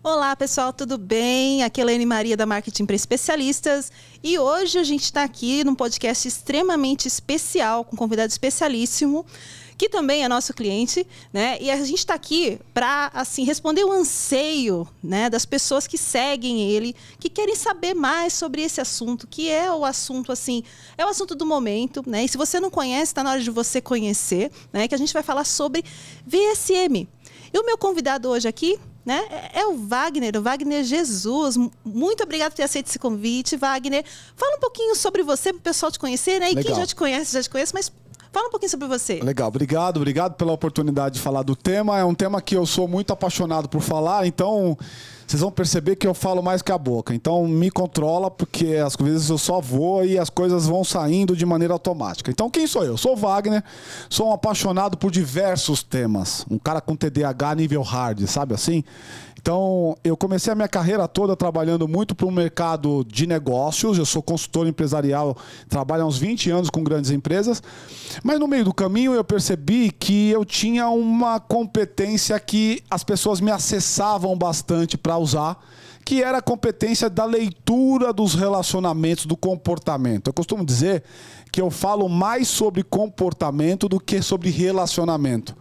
Olá, pessoal, tudo bem? Aqui é Helene Maria da Marketing para Especialistas e hoje a gente está aqui num podcast extremamente especial com um convidado especialíssimo que também é nosso cliente, né? E a gente está aqui para assim responder o anseio, né, das pessoas que seguem ele, que querem saber mais sobre esse assunto, que é o assunto assim, é o assunto do momento, né? E se você não conhece, está na hora de você conhecer, né? Que a gente vai falar sobre VSM. E o meu convidado hoje aqui né? É, é o Wagner, o Wagner Jesus. Muito obrigado por ter aceito esse convite, Wagner. Fala um pouquinho sobre você, para o pessoal te conhecer, né? E Legal. quem já te conhece, já te conhece, mas Fala um pouquinho sobre você. Legal, obrigado, obrigado pela oportunidade de falar do tema. É um tema que eu sou muito apaixonado por falar, então vocês vão perceber que eu falo mais que a boca. Então me controla, porque às vezes eu só vou e as coisas vão saindo de maneira automática. Então quem sou eu? Sou Wagner, sou um apaixonado por diversos temas. Um cara com TDAH nível hard, sabe assim? Então, eu comecei a minha carreira toda trabalhando muito para o mercado de negócios. Eu sou consultor empresarial, trabalho há uns 20 anos com grandes empresas. Mas no meio do caminho eu percebi que eu tinha uma competência que as pessoas me acessavam bastante para usar, que era a competência da leitura dos relacionamentos, do comportamento. Eu costumo dizer que eu falo mais sobre comportamento do que sobre relacionamento.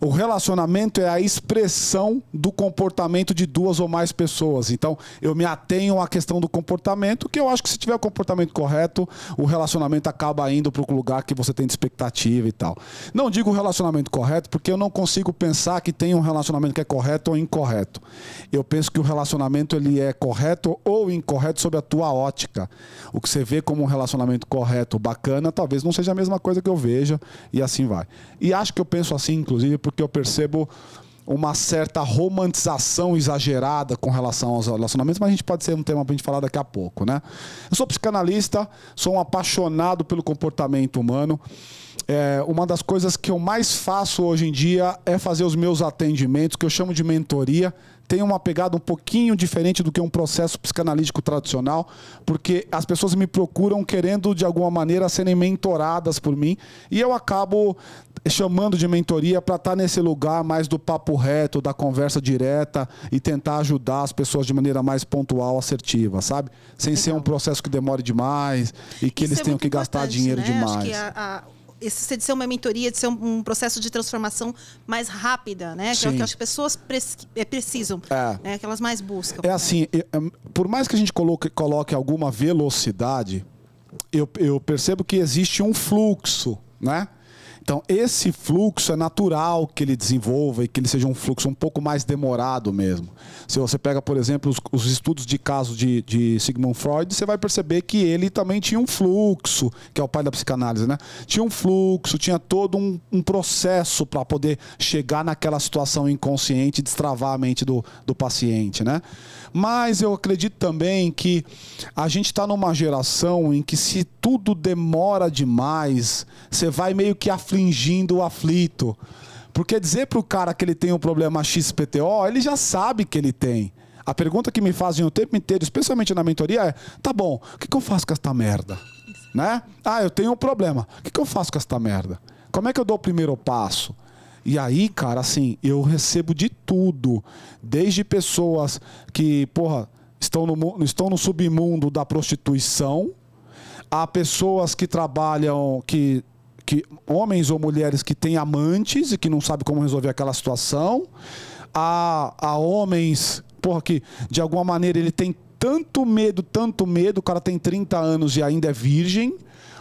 O relacionamento é a expressão do comportamento de duas ou mais pessoas. Então, eu me atenho à questão do comportamento, que eu acho que se tiver o comportamento correto, o relacionamento acaba indo para o lugar que você tem de expectativa e tal. Não digo relacionamento correto, porque eu não consigo pensar que tem um relacionamento que é correto ou incorreto. Eu penso que o relacionamento ele é correto ou incorreto sob a tua ótica. O que você vê como um relacionamento correto, bacana, bacana, talvez não seja a mesma coisa que eu veja e assim vai. E acho que eu penso assim, inclusive, porque eu percebo uma certa romantização exagerada com relação aos relacionamentos, mas a gente pode ser um tema para a gente falar daqui a pouco, né? Eu sou psicanalista, sou um apaixonado pelo comportamento humano. É, uma das coisas que eu mais faço hoje em dia é fazer os meus atendimentos, que eu chamo de mentoria, tem uma pegada um pouquinho diferente do que um processo psicanalítico tradicional, porque as pessoas me procuram querendo, de alguma maneira, serem mentoradas por mim, e eu acabo chamando de mentoria para estar tá nesse lugar mais do papo reto, da conversa direta e tentar ajudar as pessoas de maneira mais pontual, assertiva, sabe? Sem Legal. ser um processo que demore demais e que Isso eles é tenham que gastar dinheiro né? demais. Acho que a, a esse de ser uma mentoria, de ser um, um processo de transformação mais rápida, né? Que, é que as pessoas é, precisam, é. né? que elas mais buscam. É né? assim, é, é, por mais que a gente coloque, coloque alguma velocidade, eu, eu percebo que existe um fluxo, né? Então, esse fluxo é natural que ele desenvolva e que ele seja um fluxo um pouco mais demorado mesmo. Se você pega, por exemplo, os, os estudos de casos de, de Sigmund Freud, você vai perceber que ele também tinha um fluxo, que é o pai da psicanálise, né? Tinha um fluxo, tinha todo um, um processo para poder chegar naquela situação inconsciente e destravar a mente do, do paciente, né? Mas eu acredito também que a gente está numa geração em que se tudo demora demais, você vai meio que afligindo o aflito. Porque dizer para o cara que ele tem um problema XPTO, ele já sabe que ele tem. A pergunta que me fazem o tempo inteiro, especialmente na mentoria, é: tá bom, o que, que eu faço com esta merda? Né? Ah, eu tenho um problema. O que, que eu faço com esta merda? Como é que eu dou o primeiro passo? E aí, cara, assim, eu recebo de tudo. Desde pessoas que, porra, estão no, estão no submundo da prostituição, a pessoas que trabalham, que, que homens ou mulheres que têm amantes e que não sabem como resolver aquela situação, a, a homens, porra, que de alguma maneira ele tem tanto medo, tanto medo, o cara tem 30 anos e ainda é virgem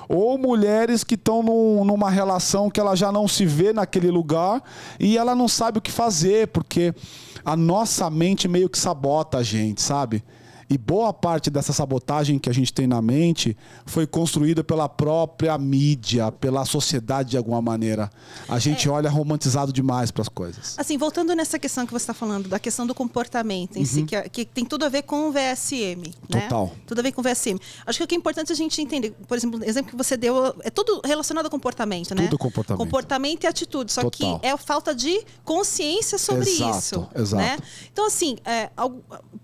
ou mulheres que estão num, numa relação que ela já não se vê naquele lugar e ela não sabe o que fazer, porque a nossa mente meio que sabota a gente, sabe? E boa parte dessa sabotagem que a gente tem na mente foi construída pela própria mídia, pela sociedade de alguma maneira. A gente é. olha romantizado demais para as coisas. Assim, voltando nessa questão que você está falando, da questão do comportamento em uhum. si, que, que, tem tudo a ver com o VSM. Né? Total. Né? Tudo a ver com o VSM. Acho que o que é importante a gente entender, por exemplo, o exemplo que você deu, é tudo relacionado ao comportamento, né? Tudo comportamento. Comportamento e atitude, só Total. que é a falta de consciência sobre exato, isso. Exato. Né? Então, assim, é,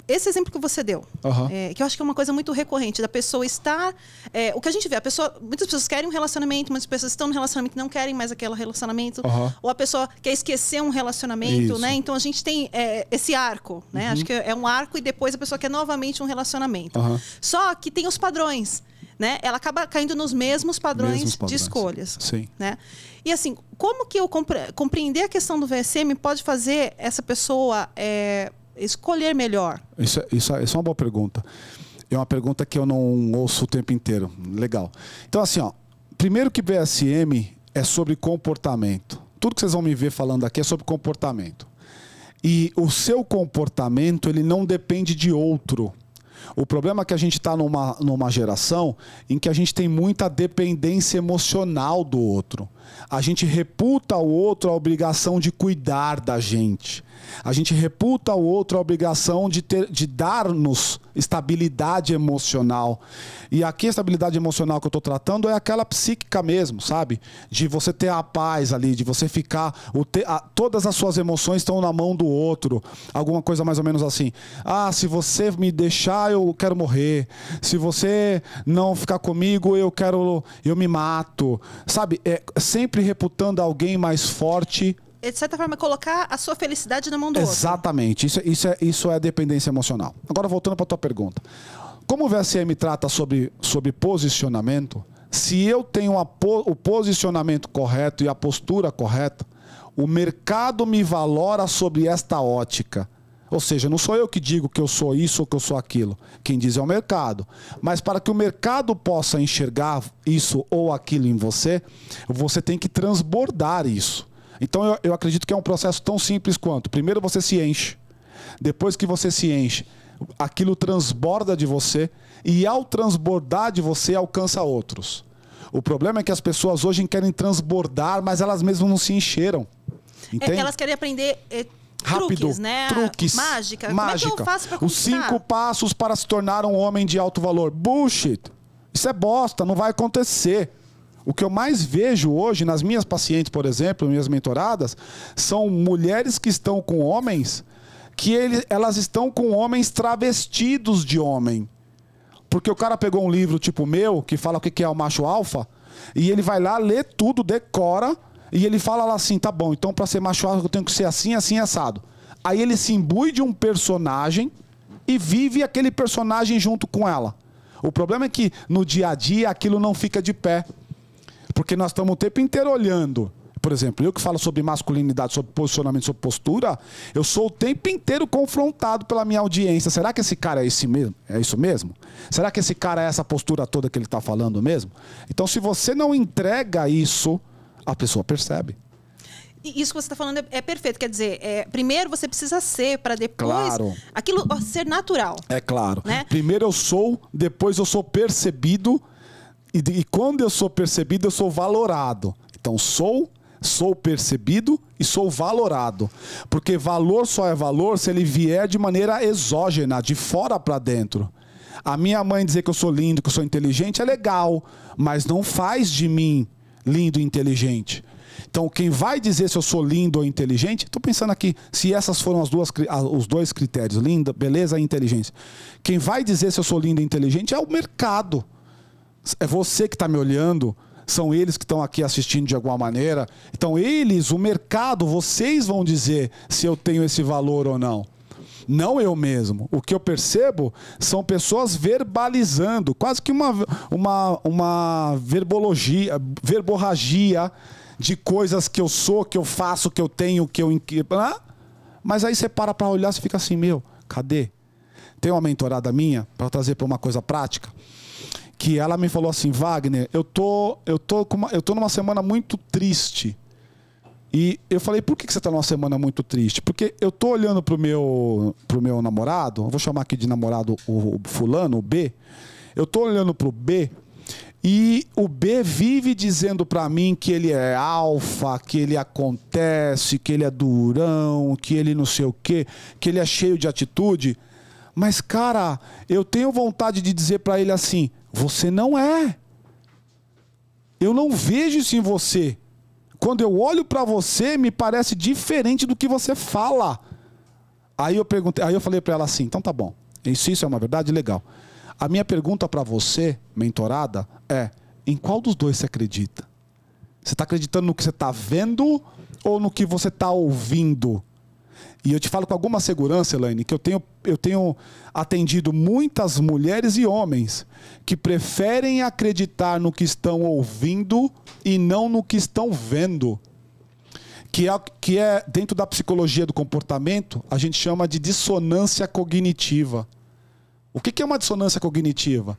esse exemplo que você deu, Uhum. É, que eu acho que é uma coisa muito recorrente, da pessoa estar. É, o que a gente vê, a pessoa. Muitas pessoas querem um relacionamento, muitas pessoas estão no relacionamento e não querem mais aquele relacionamento. Uhum. Ou a pessoa quer esquecer um relacionamento, Isso. né? Então a gente tem é, esse arco, né? Uhum. Acho que é um arco e depois a pessoa quer novamente um relacionamento. Só que tem os padrões. Né? Ela acaba caindo nos mesmos padrões, mesmos padrões. de escolhas. Sim. Né? E assim, como que eu compre compreender a questão do VSM pode fazer essa pessoa é, escolher melhor? Isso, é, isso, é, isso é uma boa pergunta. É uma pergunta que eu não ouço o tempo inteiro. Legal. Então, assim, ó, primeiro que BSM é sobre comportamento. Tudo que vocês vão me ver falando aqui é sobre comportamento. E o seu comportamento, ele não depende de outro. O problema é que a gente está numa, numa geração em que a gente tem muita dependência emocional do outro. A gente reputa o outro a obrigação de cuidar da gente. A gente reputa ao outro a obrigação de, ter, de dar-nos estabilidade emocional. E aqui a estabilidade emocional que eu estou tratando é aquela psíquica mesmo, sabe? De você ter a paz ali, de você ficar. O te, a, todas as suas emoções estão na mão do outro. Alguma coisa mais ou menos assim. Ah, se você me deixar, eu quero morrer. Se você não ficar comigo, eu quero. eu me mato. Sabe? É sempre reputando alguém mais forte de certa forma, colocar a sua felicidade na mão do Exatamente. outro. Exatamente. Isso, é, isso, é, isso é dependência emocional. Agora, voltando para a tua pergunta. Como o VSM trata sobre, sobre posicionamento, se eu tenho a, o posicionamento correto e a postura correta, o mercado me valora sobre esta ótica. Ou seja, não sou eu que digo que eu sou isso ou que eu sou aquilo. Quem diz é o mercado. Mas para que o mercado possa enxergar isso ou aquilo em você, você tem que transbordar isso. Então eu, eu acredito que é um processo tão simples quanto: primeiro você se enche, depois que você se enche, aquilo transborda de você e ao transbordar de você alcança outros. O problema é que as pessoas hoje querem transbordar, mas elas mesmas não se encheram. É, Entende? É, elas querem aprender é, rápido, truques, né? Truques, mágica. mágica. Como é que eu faço pra Os cinco passos para se tornar um homem de alto valor. Bullshit. Isso é bosta, não vai acontecer. O que eu mais vejo hoje nas minhas pacientes, por exemplo, minhas mentoradas, são mulheres que estão com homens que ele, elas estão com homens travestidos de homem. Porque o cara pegou um livro tipo meu, que fala o que é o macho alfa, e ele vai lá, lê tudo, decora, e ele fala lá assim: tá bom, então para ser macho alfa eu tenho que ser assim, assim, assado. Aí ele se imbui de um personagem e vive aquele personagem junto com ela. O problema é que no dia a dia aquilo não fica de pé. Porque nós estamos o tempo inteiro olhando. Por exemplo, eu que falo sobre masculinidade, sobre posicionamento, sobre postura, eu sou o tempo inteiro confrontado pela minha audiência. Será que esse cara é esse mesmo? É isso mesmo? Será que esse cara é essa postura toda que ele está falando mesmo? Então, se você não entrega isso, a pessoa percebe. Isso que você está falando é, é, perfeito. Quer dizer, é, primeiro você precisa ser, para depois. Claro. Aquilo ó, ser natural. É claro. Né? Primeiro eu sou, depois eu sou percebido e, e quando eu sou percebido, eu sou valorado. Então, sou, sou percebido e sou valorado. Porque valor só é valor se ele vier de maneira exógena, de fora para dentro. A minha mãe dizer que eu sou lindo, que eu sou inteligente é legal, mas não faz de mim lindo e inteligente. Então, quem vai dizer se eu sou lindo ou inteligente, estou pensando aqui, se essas foram as duas, os dois critérios, linda, beleza e inteligência. Quem vai dizer se eu sou lindo e inteligente é o mercado é você que está me olhando, são eles que estão aqui assistindo de alguma maneira. Então, eles, o mercado, vocês vão dizer se eu tenho esse valor ou não. Não eu mesmo. O que eu percebo são pessoas verbalizando, quase que uma, uma, uma verbologia, verborragia de coisas que eu sou, que eu faço, que eu tenho, que eu. Ah? Mas aí você para para olhar e fica assim: meu, cadê? Tem uma mentorada minha, para trazer para uma coisa prática que ela me falou assim, Wagner, eu tô, eu tô, uma, eu tô numa semana muito triste. E eu falei, por que você está numa semana muito triste? Porque eu tô olhando pro meu, pro meu namorado, vou chamar aqui de namorado o, o fulano, o B. Eu tô olhando pro B e o B vive dizendo para mim que ele é alfa, que ele acontece, que ele é durão, que ele não sei o quê, que ele é cheio de atitude. Mas cara, eu tenho vontade de dizer para ele assim: você não é. Eu não vejo isso em você. Quando eu olho para você, me parece diferente do que você fala. Aí eu perguntei, aí eu falei para ela assim: "Então tá bom. Isso isso é uma verdade legal. A minha pergunta para você, mentorada, é: em qual dos dois você acredita? Você está acreditando no que você está vendo ou no que você está ouvindo? E eu te falo com alguma segurança, Elaine, que eu tenho, eu tenho atendido muitas mulheres e homens que preferem acreditar no que estão ouvindo e não no que estão vendo. Que é, que é dentro da psicologia do comportamento, a gente chama de dissonância cognitiva. O que é uma dissonância cognitiva?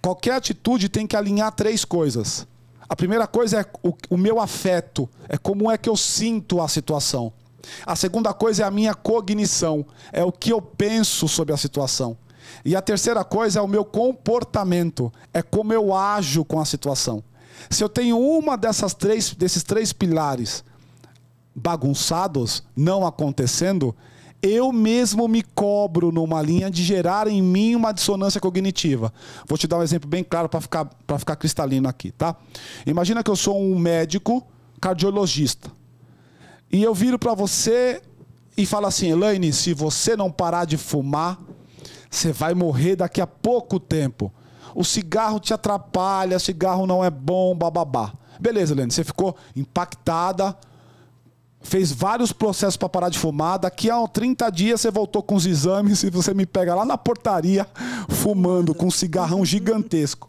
Qualquer atitude tem que alinhar três coisas. A primeira coisa é o, o meu afeto, é como é que eu sinto a situação. A segunda coisa é a minha cognição, é o que eu penso sobre a situação. E a terceira coisa é o meu comportamento, é como eu ajo com a situação. Se eu tenho uma dessas três, desses três pilares bagunçados, não acontecendo, eu mesmo me cobro numa linha de gerar em mim uma dissonância cognitiva. Vou te dar um exemplo bem claro para ficar, ficar cristalino aqui, tá? Imagina que eu sou um médico cardiologista e eu viro para você e falo assim: Elaine, se você não parar de fumar, você vai morrer daqui a pouco tempo. O cigarro te atrapalha, cigarro não é bom, bababá. Beleza, Elaine, você ficou impactada, fez vários processos para parar de fumar. Daqui a 30 dias você voltou com os exames e você me pega lá na portaria fumando com um cigarrão gigantesco.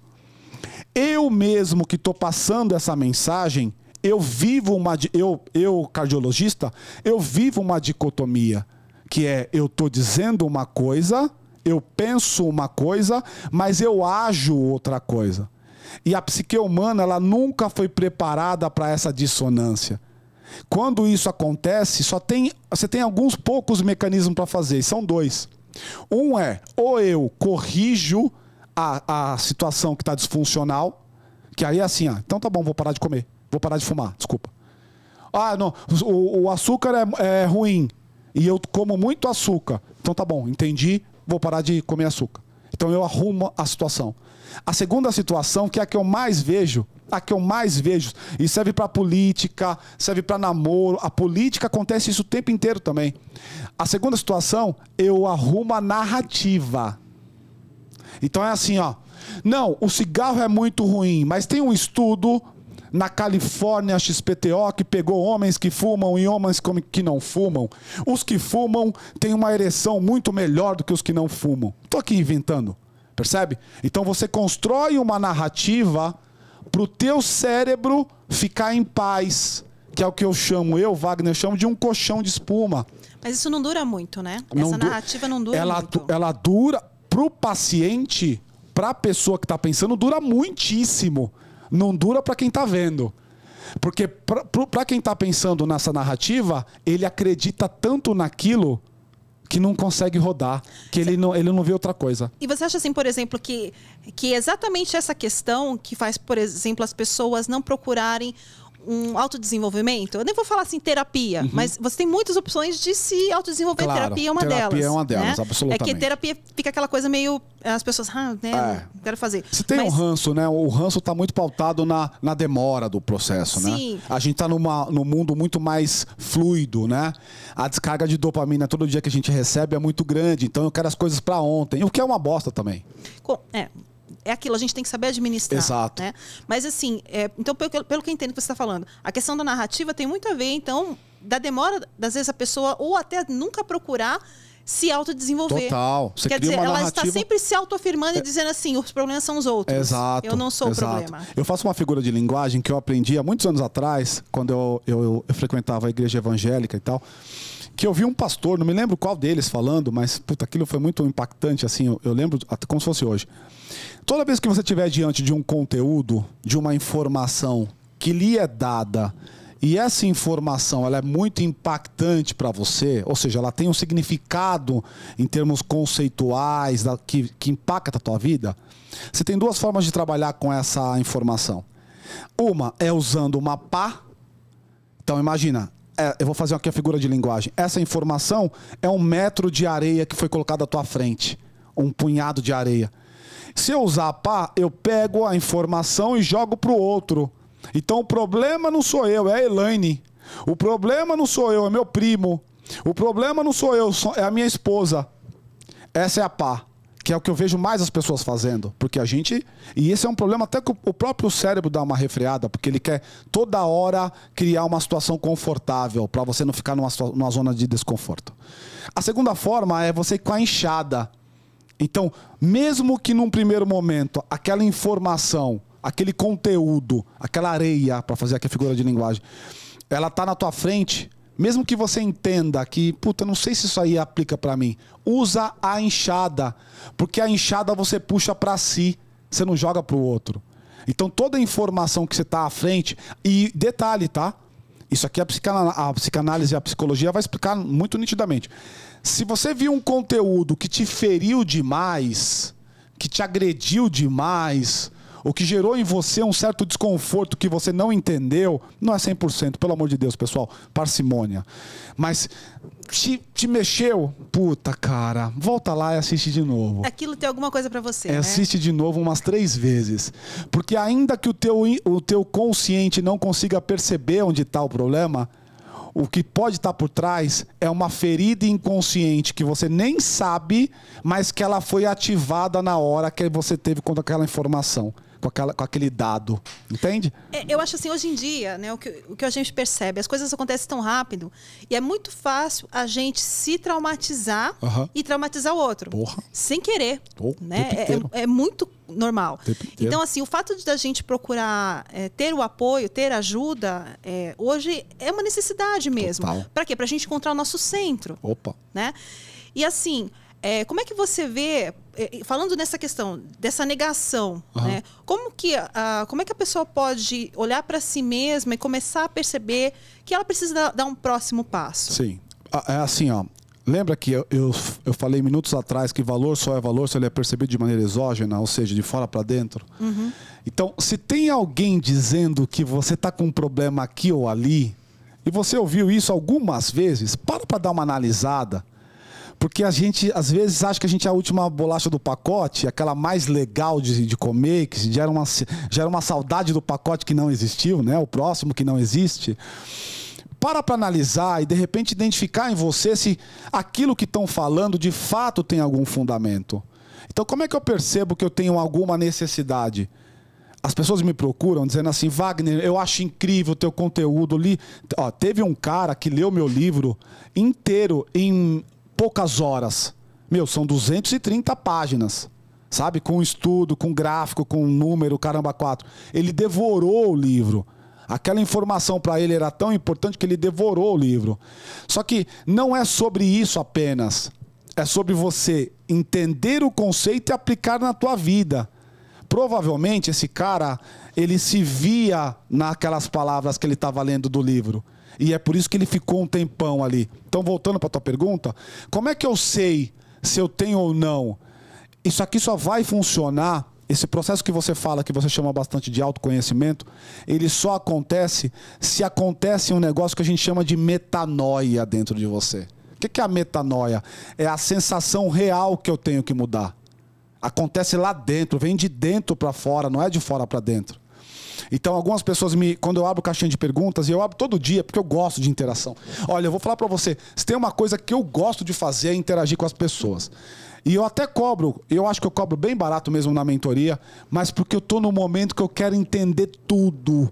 Eu mesmo que estou passando essa mensagem, eu vivo uma eu eu cardiologista, eu vivo uma dicotomia, que é eu tô dizendo uma coisa, eu penso uma coisa, mas eu ajo outra coisa. E a psique humana, ela nunca foi preparada para essa dissonância. Quando isso acontece, só tem você tem alguns poucos mecanismos para fazer, são dois. Um é ou eu corrijo a, a situação que está disfuncional, que aí é assim, ah, então tá bom, vou parar de comer. Vou parar de fumar, desculpa. Ah, não, o, o açúcar é, é ruim e eu como muito açúcar. Então tá bom, entendi, vou parar de comer açúcar. Então eu arrumo a situação. A segunda situação, que é a que eu mais vejo, a que eu mais vejo, e serve para política, serve para namoro, a política acontece isso o tempo inteiro também. A segunda situação, eu arrumo a narrativa. Então é assim, ó. Não, o cigarro é muito ruim, mas tem um estudo na Califórnia, a XPTO, que pegou homens que fumam e homens que não fumam. Os que fumam têm uma ereção muito melhor do que os que não fumam. Estou aqui inventando, percebe? Então você constrói uma narrativa para o teu cérebro ficar em paz, que é o que eu chamo, eu, Wagner, chamo de um colchão de espuma. Mas isso não dura muito, né? Não Essa narrativa não dura ela, muito. Ela dura, para o paciente, para a pessoa que está pensando, dura muitíssimo não dura para quem está vendo. Porque para quem está pensando nessa narrativa, ele acredita tanto naquilo que não consegue rodar, que ele não, ele não vê outra coisa. E você acha assim, por exemplo, que, que é exatamente essa questão que faz, por exemplo, as pessoas não procurarem um autodesenvolvimento, eu nem vou falar assim terapia, uhum. mas você tem muitas opções de se autodesenvolver. Claro, terapia é uma terapia delas. Terapia é uma delas, né? absolutamente. É que terapia fica aquela coisa meio. As pessoas, ah, né, é. quero fazer. Você tem mas... um ranço, né? O ranço está muito pautado na, na demora do processo, Sim. né? Sim. A gente está num mundo muito mais fluido, né? A descarga de dopamina todo dia que a gente recebe é muito grande, então eu quero as coisas para ontem, o que é uma bosta também. Com... É é aquilo, a gente tem que saber administrar. Exato. Né? Mas assim, é, então, pelo, pelo que eu entendo que você está falando, a questão da narrativa tem muito a ver, então, da demora, das vezes, a pessoa, ou até nunca procurar se autodesenvolver. Total. Você Quer dizer, ela narrativa... está sempre se autoafirmando é... e dizendo assim: os problemas são os outros. Exato. Eu não sou exato. o problema. Eu faço uma figura de linguagem que eu aprendi há muitos anos atrás, quando eu, eu, eu frequentava a igreja evangélica e tal que eu vi um pastor, não me lembro qual deles falando, mas puta, aquilo foi muito impactante, assim, eu, eu lembro como se fosse hoje. Toda vez que você estiver diante de um conteúdo, de uma informação que lhe é dada, e essa informação ela é muito impactante para você, ou seja, ela tem um significado em termos conceituais da, que, que impacta a tua vida, você tem duas formas de trabalhar com essa informação. Uma é usando uma pá. Então imagina, é, eu vou fazer aqui a figura de linguagem. Essa informação é um metro de areia que foi colocado à tua frente. Um punhado de areia. Se eu usar a pá, eu pego a informação e jogo para o outro. Então o problema não sou eu, é a Elaine. O problema não sou eu, é meu primo. O problema não sou eu, é a minha esposa. Essa é a pá que é o que eu vejo mais as pessoas fazendo, porque a gente e esse é um problema até que o próprio cérebro dá uma refreada, porque ele quer toda hora criar uma situação confortável para você não ficar numa, numa zona de desconforto. A segunda forma é você com a enxada. Então, mesmo que num primeiro momento aquela informação, aquele conteúdo, aquela areia para fazer aqui a figura de linguagem, ela tá na tua frente, mesmo que você entenda que, puta, não sei se isso aí aplica para mim. Usa a enxada, porque a enxada você puxa para si, você não joga pro outro. Então toda a informação que você tá à frente e detalhe, tá? Isso aqui a, a psicanálise e a psicologia vai explicar muito nitidamente. Se você viu um conteúdo que te feriu demais, que te agrediu demais, o que gerou em você um certo desconforto que você não entendeu, não é 100%, pelo amor de Deus, pessoal, parcimônia. Mas te, te mexeu, puta cara, volta lá e assiste de novo. Aquilo tem alguma coisa para você. É, né? Assiste de novo umas três vezes. Porque ainda que o teu, o teu consciente não consiga perceber onde está o problema, o que pode estar tá por trás é uma ferida inconsciente que você nem sabe, mas que ela foi ativada na hora que você teve com aquela informação com, aquela, com aquele dado. Entende? É, eu acho assim, hoje em dia, né, o, que, o que a gente percebe, as coisas acontecem tão rápido e é muito fácil a gente se traumatizar uhum. e traumatizar o outro. Porra. Sem querer. Porra, né? É, é, é, muito normal. Então, assim, o fato de a gente procurar é, ter o apoio, ter ajuda, é, hoje é uma necessidade mesmo. Para quê? Para a gente encontrar o nosso centro. Opa. Né? E assim, é, como é que você vê, é, falando nessa questão dessa negação, uhum. né? Como que como é que a pessoa pode olhar para si mesma e começar a perceber que ela precisa dar, um próximo passo? Sim, é assim, ó. Lembra que eu, eu, eu, falei minutos atrás que valor só é valor se ele é percebido de maneira exógena, ou seja, de fora para dentro? Uhum. Então, se tem alguém dizendo que você está com um problema aqui ou ali, e você ouviu isso algumas vezes, para para dar uma analisada porque a gente, às vezes, acha que a gente é a última bolacha do pacote, aquela mais legal de, de comer, que gera uma, gera uma saudade do pacote que não existiu, né? O próximo que não existe. Para para analisar e de repente identificar em você se aquilo que estão falando de fato tem algum fundamento. Então, como é que eu percebo que eu tenho alguma necessidade? As pessoas me procuram dizendo assim, Wagner, eu acho incrível o teu conteúdo. Li... Ó, teve um cara que leu meu livro inteiro em poucas horas. Meu, são 230 páginas. Sabe? Com estudo, com gráfico, com número, caramba, quatro. Ele devorou o livro. Aquela informação para ele era tão importante que ele devorou o livro. Só que não é sobre isso apenas. É sobre você entender o conceito e aplicar na tua vida. Provavelmente esse cara, ele se via naquelas palavras que ele estava lendo do livro. E é por isso que ele ficou um tempão ali. Então, voltando para a tua pergunta, como é que eu sei se eu tenho ou não? Isso aqui só vai funcionar esse processo que você fala, que você chama bastante de autoconhecimento, ele só acontece se acontece um negócio que a gente chama de metanoia dentro de você. O que é a metanoia? É a sensação real que eu tenho que mudar. Acontece lá dentro, vem de dentro para fora, não é de fora para dentro. Então, algumas pessoas me. Quando eu abro caixinha de perguntas, e eu abro todo dia, porque eu gosto de interação. Olha, eu vou falar para você: se tem uma coisa que eu gosto de fazer é interagir com as pessoas. E eu até cobro, eu acho que eu cobro bem barato mesmo na mentoria, mas porque eu estou no momento que eu quero entender tudo.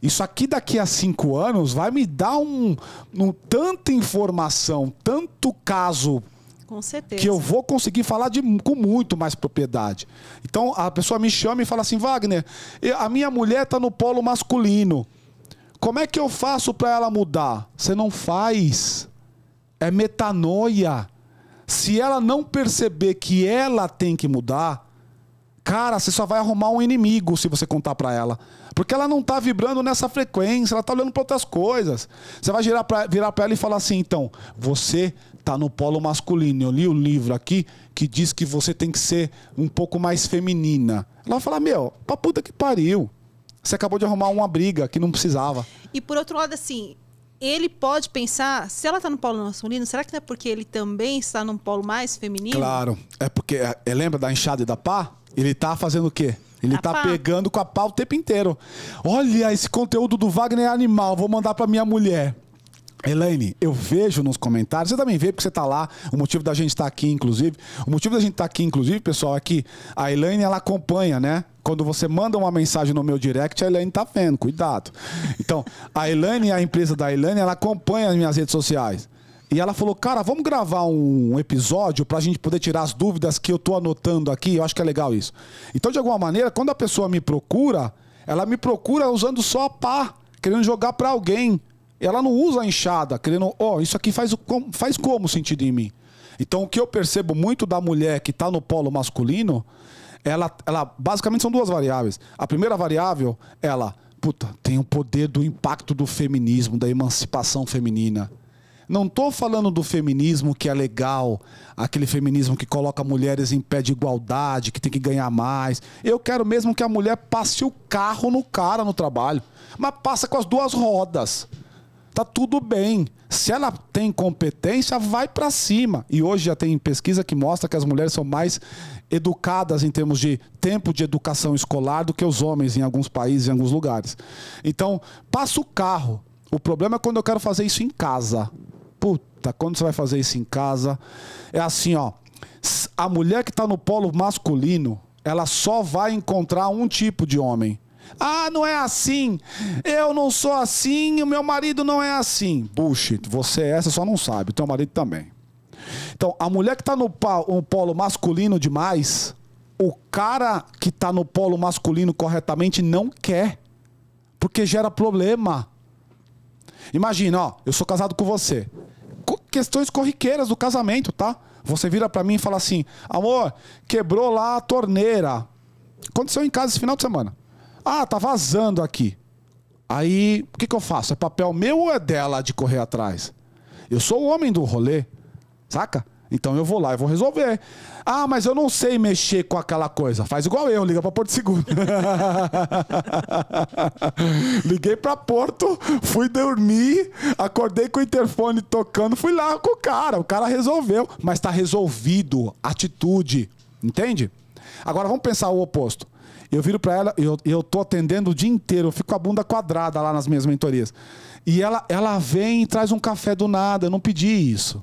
Isso aqui daqui a cinco anos vai me dar um, um tanta informação, tanto caso com certeza. Que eu vou conseguir falar de, com muito mais propriedade. Então a pessoa me chama e fala assim: Wagner, a minha mulher está no polo masculino. Como é que eu faço para ela mudar? Você não faz. É metanoia. Se ela não perceber que ela tem que mudar, cara, você só vai arrumar um inimigo se você contar para ela. Porque ela não tá vibrando nessa frequência, ela tá olhando para outras coisas. Você vai virar para ela e falar assim: então, você está no polo masculino. Eu li o um livro aqui que diz que você tem que ser um pouco mais feminina. Ela vai falar, meu, pra puta que pariu. Você acabou de arrumar uma briga que não precisava. E por outro lado, assim, ele pode pensar, se ela está no polo masculino, será que não é porque ele também está num polo mais feminino? Claro. É porque, é, é lembra da enxada e da pá? Ele está fazendo o quê? Ele está pegando com a pá o tempo inteiro. Olha, esse conteúdo do Wagner é animal, vou mandar para minha mulher. Elaine, eu vejo nos comentários, você também vê porque você está lá, o motivo da gente estar tá aqui, inclusive. O motivo da gente estar tá aqui, inclusive, pessoal, é que a Elaine, ela acompanha, né? Quando você manda uma mensagem no meu direct, a Elaine tá vendo, cuidado. Então, a Elaine, a empresa da Elaine, ela acompanha as minhas redes sociais. E ela falou, cara, vamos gravar um episódio para a gente poder tirar as dúvidas que eu tô anotando aqui. Eu acho que é legal isso. Então, de alguma maneira, quando a pessoa me procura, ela me procura usando só a pá, querendo jogar para alguém ela não usa a enxada, querendo, ó, oh, isso aqui faz, o, faz como sentido em mim. Então, o que eu percebo muito da mulher que está no polo masculino, ela, ela basicamente são duas variáveis. A primeira variável, ela, puta, tem o poder do impacto do feminismo, da emancipação feminina. Não estou falando do feminismo que é legal, aquele feminismo que coloca mulheres em pé de igualdade, que tem que ganhar mais. Eu quero mesmo que a mulher passe o carro no cara no trabalho, mas passa com as duas rodas tá tudo bem. Se ela tem competência, vai para cima. E hoje já tem pesquisa que mostra que as mulheres são mais educadas em termos de tempo de educação escolar do que os homens em alguns países, em alguns lugares. Então, passa o carro. O problema é quando eu quero fazer isso em casa. Puta, quando você vai fazer isso em casa, é assim, ó. A mulher que está no polo masculino, ela só vai encontrar um tipo de homem. Ah, não é assim. Eu não sou assim, o meu marido não é assim. Bullshit, você é essa, só não sabe. O teu marido também. Então, a mulher que está no, polo masculino demais, o cara que está no polo masculino corretamente não quer. Porque gera problema. Imagina, ó, eu sou casado com você. Questões corriqueiras do casamento, tá? Você vira para mim e fala assim: amor, quebrou lá a torneira. Aconteceu em casa esse final de semana. Ah, tá vazando aqui. Aí, o que, que eu faço? É papel meu ou é dela de correr atrás? Eu sou o homem do rolê, saca? Então eu vou lá e vou resolver. Ah, mas eu não sei mexer com aquela coisa. Faz igual eu, liga para Porto Seguro. Liguei para Porto, fui dormir, acordei com o interfone tocando, fui lá com o cara. O cara resolveu, mas tá resolvido. Atitude, entende? Agora vamos pensar o oposto. Eu viro para ela, eu, eu tô atendendo o dia inteiro, eu fico com a bunda quadrada lá nas minhas mentorias. E ela, ela vem e traz um café do nada, eu não pedi isso.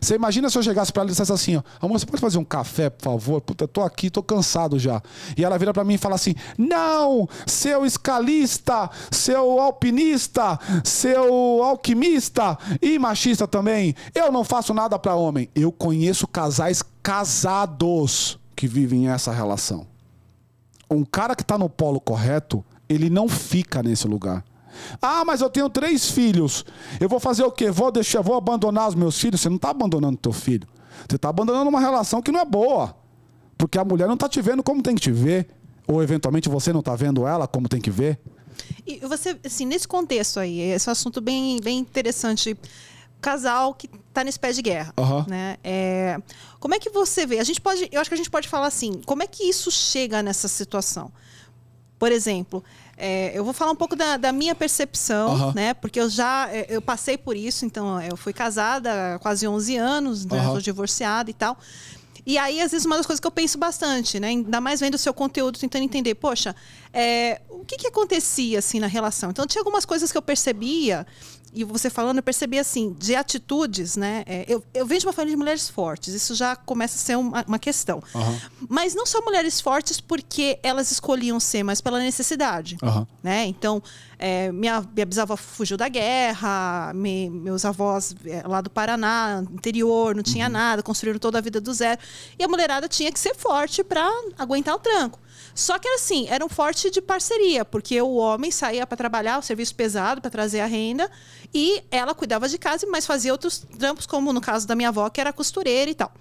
Você imagina se eu chegasse para ela e dissesse assim, ó, amor, você pode fazer um café, por favor? Puta, eu tô aqui, tô cansado já. E ela vira para mim e fala assim: "Não, seu escalista, seu alpinista, seu alquimista e machista também. Eu não faço nada para homem. Eu conheço casais casados que vivem essa relação um cara que está no polo correto, ele não fica nesse lugar. Ah, mas eu tenho três filhos. Eu vou fazer o quê? Vou deixar, vou abandonar os meus filhos? Você não está abandonando teu filho. Você está abandonando uma relação que não é boa. Porque a mulher não está te vendo como tem que te ver. Ou eventualmente você não está vendo ela como tem que ver. E você, assim, nesse contexto aí, esse é um assunto bem, bem interessante. Casal que tá nesse pé de guerra. Uhum. Né? É, como é que você vê? A gente pode, eu acho que a gente pode falar assim, como é que isso chega nessa situação? Por exemplo, é, eu vou falar um pouco da, da minha percepção, uhum. né? Porque eu já é, eu passei por isso, então é, eu fui casada há quase 11 anos, né? Uhum. divorciada e tal. E aí, às vezes, uma das coisas que eu penso bastante, né? Ainda mais vendo o seu conteúdo, tentando entender, poxa, é, o que, que acontecia assim na relação? Então, tinha algumas coisas que eu percebia e você falando, eu percebi assim, de atitudes, né? É, eu, eu venho de uma família de mulheres fortes, isso já começa a ser uma, uma questão. Uhum. Mas não só mulheres fortes porque elas escolhiam ser, mas pela necessidade. Uhum. Né? Então, é, minha, minha bisavó fugiu da guerra, me, meus avós é, lá do Paraná, interior, não tinha uhum. nada, construíram toda a vida do zero. E a mulherada tinha que ser forte para aguentar o tranco. Só que era assim, era um forte de parceria, porque o homem saía para trabalhar, o serviço pesado para trazer a renda, e ela cuidava de casa, mas fazia outros trampos, como no caso da minha avó, que era costureira e tal.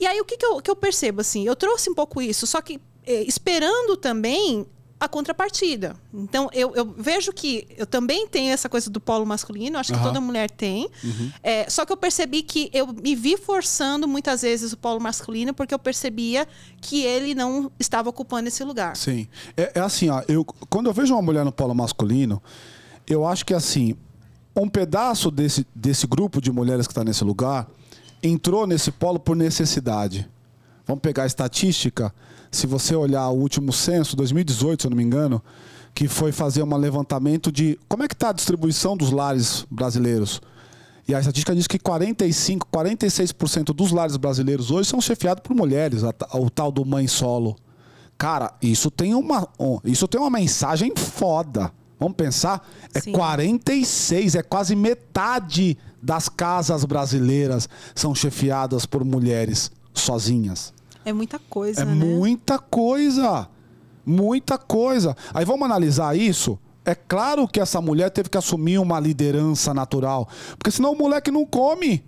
E aí o que, que, eu, que eu percebo assim? Eu trouxe um pouco isso, só que eh, esperando também a contrapartida. Então, eu, eu, vejo que eu também tenho essa coisa do polo masculino, acho que uhum. toda mulher tem. Uhum. É, só que eu percebi que eu me vi forçando muitas vezes o polo masculino, porque eu percebia que ele não estava ocupando esse lugar. Sim. É, é assim, ó, eu, quando eu vejo uma mulher no polo masculino, eu acho que assim, um pedaço desse, desse grupo de mulheres que está nesse lugar entrou nesse polo por necessidade. Vamos pegar a estatística. Se você olhar o último censo, 2018, se eu não me engano, que foi fazer um levantamento de como é que está a distribuição dos lares brasileiros. E a estatística diz que 45, 46% dos lares brasileiros hoje são chefiados por mulheres, o tal do mãe solo. Cara, isso tem uma, isso tem uma mensagem foda. Vamos pensar? É Sim. 46, é quase metade das casas brasileiras são chefiadas por mulheres sozinhas. É muita coisa, é né? muita coisa. Muita coisa. Aí vamos analisar isso? É claro que essa mulher teve que assumir uma liderança natural. Porque senão o moleque não come.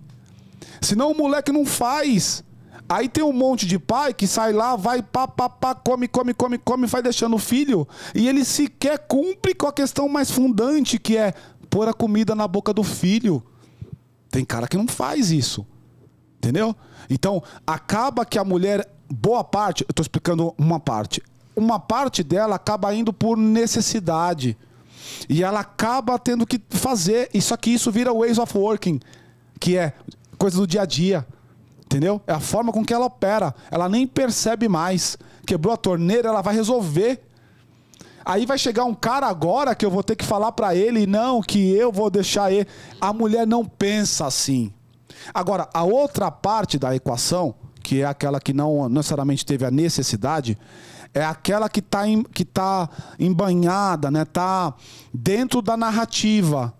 Senão o moleque não faz. Aí tem um monte de pai que sai lá, vai pá, pá, pá, come, come, come, come, vai deixando o filho. E ele sequer cumpre com a questão mais fundante, que é pôr a comida na boca do filho. Tem cara que não faz isso. Entendeu? Então, acaba que a mulher, boa parte, eu estou explicando uma parte, uma parte dela acaba indo por necessidade. E ela acaba tendo que fazer. Só que isso vira ways of working, que é coisa do dia a dia. Entendeu? É a forma com que ela opera. Ela nem percebe mais. Quebrou a torneira, ela vai resolver. Aí vai chegar um cara agora que eu vou ter que falar para ele, não, que eu vou deixar ele. A mulher não pensa assim. Agora, a outra parte da equação, que é aquela que não necessariamente teve a necessidade, é aquela que está que tá embanhada, né? Tá dentro da narrativa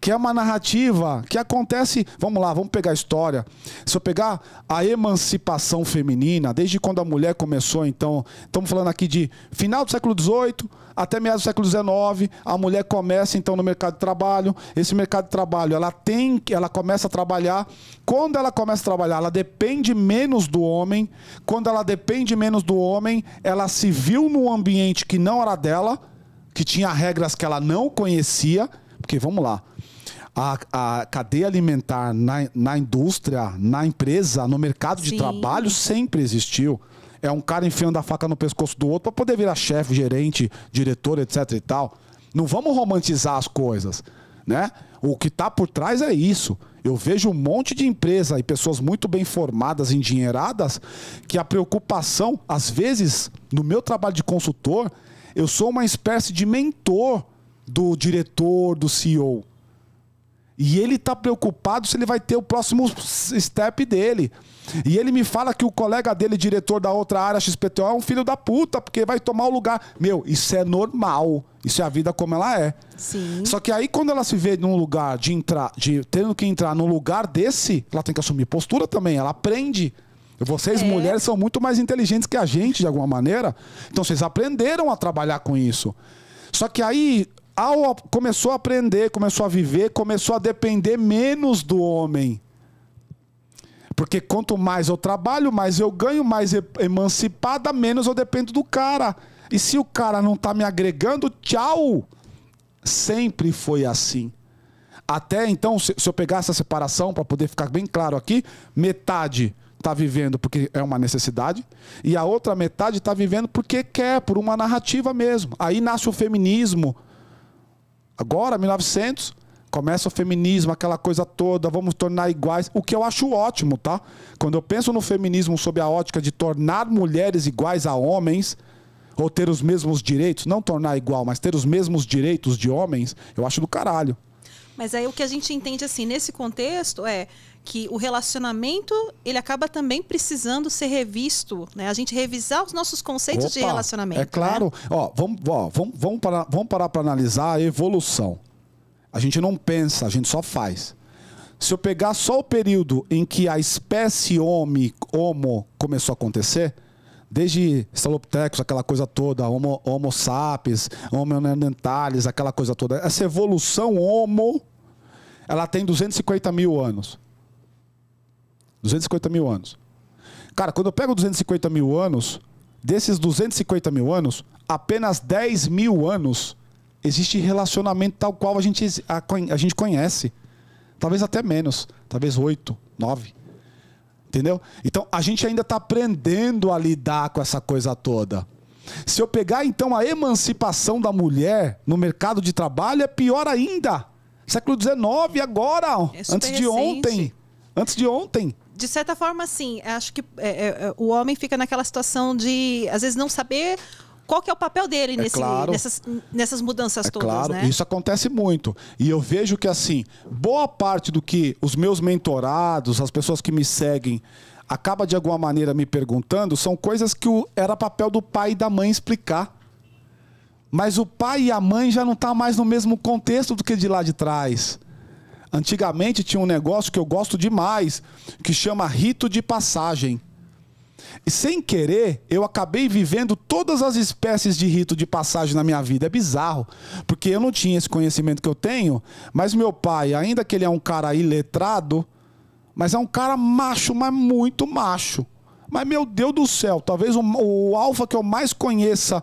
que é uma narrativa que acontece. Vamos lá, vamos pegar a história. Se eu pegar a emancipação feminina, desde quando a mulher começou, então, estamos falando aqui de final do século XVIII até meados do século XIX, a mulher começa então no mercado de trabalho. Esse mercado de trabalho, ela tem, ela começa a trabalhar. Quando ela começa a trabalhar, ela depende menos do homem. Quando ela depende menos do homem, ela se viu num ambiente que não era dela, que tinha regras que ela não conhecia. Porque vamos lá, a, a cadeia alimentar na, na indústria, na empresa, no mercado de trabalho sempre existiu. É um cara enfiando a faca no pescoço do outro para poder virar chefe, gerente, diretor, etc e tal. Não vamos romantizar as coisas, né? O que está por trás é isso. Eu vejo um monte de empresa e pessoas muito bem formadas, endinheiradas, que a preocupação, às vezes, no meu trabalho de consultor, eu sou uma espécie de mentor do diretor, do CEO. E ele está preocupado se ele vai ter o próximo step dele. E ele me fala que o colega dele, diretor da outra área XPTO, é um filho da puta, porque vai tomar o lugar. Meu, isso é normal. Isso é a vida como ela é. Sim. Só que aí, quando ela se vê num lugar de entrar, de tendo que entrar num lugar desse, ela tem que assumir postura também, ela aprende. Vocês, é. mulheres, são muito mais inteligentes que a gente, de alguma maneira. Então vocês aprenderam a trabalhar com isso. Só que aí ao, começou a aprender, começou a viver, começou a depender menos do homem. Porque quanto mais eu trabalho, mais eu ganho, mais emancipada, menos eu dependo do cara. E se o cara não está me agregando, tchau. Sempre foi assim. Até então, se, eu pegar essa separação para poder ficar bem claro aqui, metade está vivendo porque é uma necessidade e a outra metade está vivendo porque quer, por uma narrativa mesmo. Aí nasce o feminismo Agora, 1900, começa o feminismo, aquela coisa toda, vamos tornar iguais, o que eu acho ótimo, tá? Quando eu penso no feminismo sob a ótica de tornar mulheres iguais a homens, ou ter os mesmos direitos, não tornar igual, mas ter os mesmos direitos de homens, eu acho do caralho. Mas aí o que a gente entende assim, nesse contexto, é que o relacionamento ele acaba também precisando ser revisto, né? A gente revisar os nossos conceitos Opa, de é relacionamento. É claro. Né? Ó, vamos, ó, vamos, vamos parar, vamos parar para analisar a evolução. A gente não pensa, a gente só faz. Se eu pegar só o período em que a espécie homo começou a acontecer, desde Salopithecus, aquela coisa toda, Homo, homo sapiens, Homo neanderthalis, aquela coisa toda, essa evolução homo, ela tem 250 mil anos. 250 mil anos. Cara, quando eu pego 250 mil anos, desses 250 mil anos, apenas 10 mil anos existe relacionamento tal qual a gente, a, a gente conhece. Talvez até menos. Talvez 8, 9. Entendeu? Então a gente ainda está aprendendo a lidar com essa coisa toda. Se eu pegar então a emancipação da mulher no mercado de trabalho, é pior ainda. Século XIX, agora, é antes de recente. ontem. Antes de ontem de certa forma, assim, acho que é, é, é, o homem fica naquela situação de, às vezes, não saber qual que é o papel dele é nesse, é claro, nessas, nessas, mudanças é todas, claro, né? Isso acontece muito. E eu vejo que, assim, boa parte do que os meus mentorados, as pessoas que me seguem, acaba de alguma maneira me perguntando, são coisas que o, era papel do pai e da mãe explicar. Mas o pai e a mãe já não estão tá mais no mesmo contexto do que de lá de trás. Antigamente tinha um negócio que eu gosto demais, que chama rito de passagem. E sem querer, eu acabei vivendo todas as espécies de rito de passagem na minha vida. É bizarro, porque eu não tinha esse conhecimento que eu tenho, mas meu pai, ainda que ele é um cara iletrado, mas é um cara macho, mas muito macho. Mas meu Deus do céu, talvez o, o alfa que eu mais conheça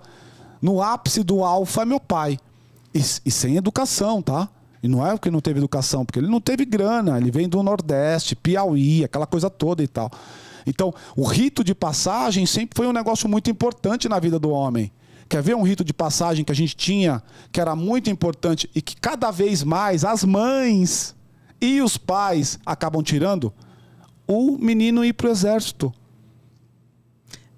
no ápice do alfa é meu pai. E, e sem educação, tá? E não é porque não teve educação, porque ele não teve grana, ele vem do Nordeste, Piauí, aquela coisa toda e tal. Então, o rito de passagem sempre foi um negócio muito importante na vida do homem. Quer ver um rito de passagem que a gente tinha, que era muito importante e que cada vez mais as mães e os pais acabam tirando? O menino ir para o exército.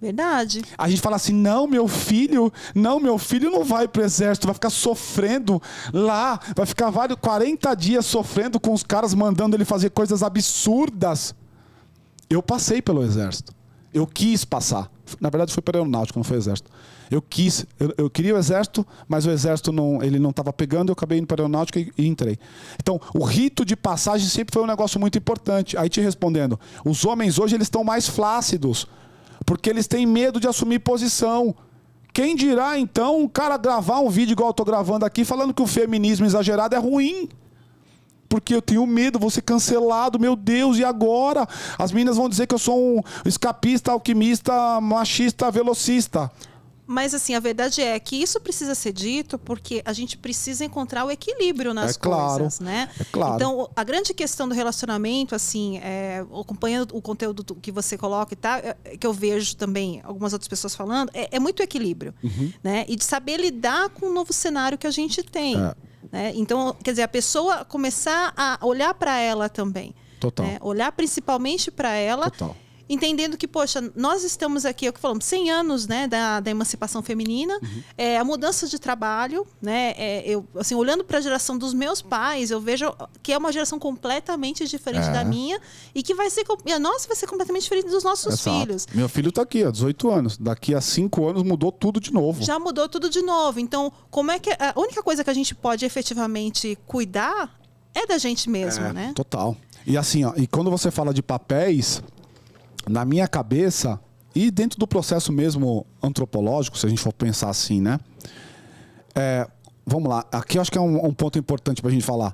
Verdade. A gente fala assim: não, meu filho, não, meu filho não vai pro exército, vai ficar sofrendo lá, vai ficar vários 40 dias sofrendo com os caras mandando ele fazer coisas absurdas. Eu passei pelo exército. Eu quis passar. Na verdade, foi para aeronáutica, não foi exército. Eu quis, eu, eu, queria o exército, mas o exército não, ele não estava pegando, eu acabei indo para aeronáutica e, e entrei. Então, o rito de passagem sempre foi um negócio muito importante. Aí te respondendo, os homens hoje eles estão mais flácidos porque eles têm medo de assumir posição. Quem dirá então um cara gravar um vídeo igual eu tô gravando aqui falando que o feminismo exagerado é ruim? Porque eu tenho medo, vou ser cancelado, meu Deus, e agora? As meninas vão dizer que eu sou um escapista, alquimista, machista, velocista. Mas assim, a verdade é que isso precisa ser dito porque a gente precisa encontrar o equilíbrio nas é coisas, né? É claro. Então, a grande questão do relacionamento, assim, é, acompanhando o conteúdo que você coloca e tal, é, é, que eu vejo também algumas outras pessoas falando, é, é muito equilíbrio, uhum. né? E de saber lidar com o novo cenário que a gente tem. É. Né? Então, quer dizer, a pessoa começar a olhar para ela também. Total. Né? Olhar principalmente para ela. Total entendendo que, poxa, nós estamos aqui, é o que falamos, 100 anos né, da, da emancipação feminina, uhum. é, a mudança de trabalho, né, é, eu, assim, olhando para a geração dos meus pais, eu vejo que é uma geração completamente diferente é. da minha e que vai ser, e a nossa vai ser completamente diferente dos nossos Exato. filhos. Meu filho está aqui há 18 anos, daqui a 5 anos mudou tudo de novo. Já mudou tudo de novo, então como é que, a única coisa que a gente pode efetivamente cuidar é da gente mesmo, é, né? Total. E assim, ó, e quando você fala de papéis, na minha cabeça, e dentro do processo mesmo antropológico, se a gente for pensar assim, né? É, vamos lá, aqui eu acho que é um, um ponto importante para a gente falar.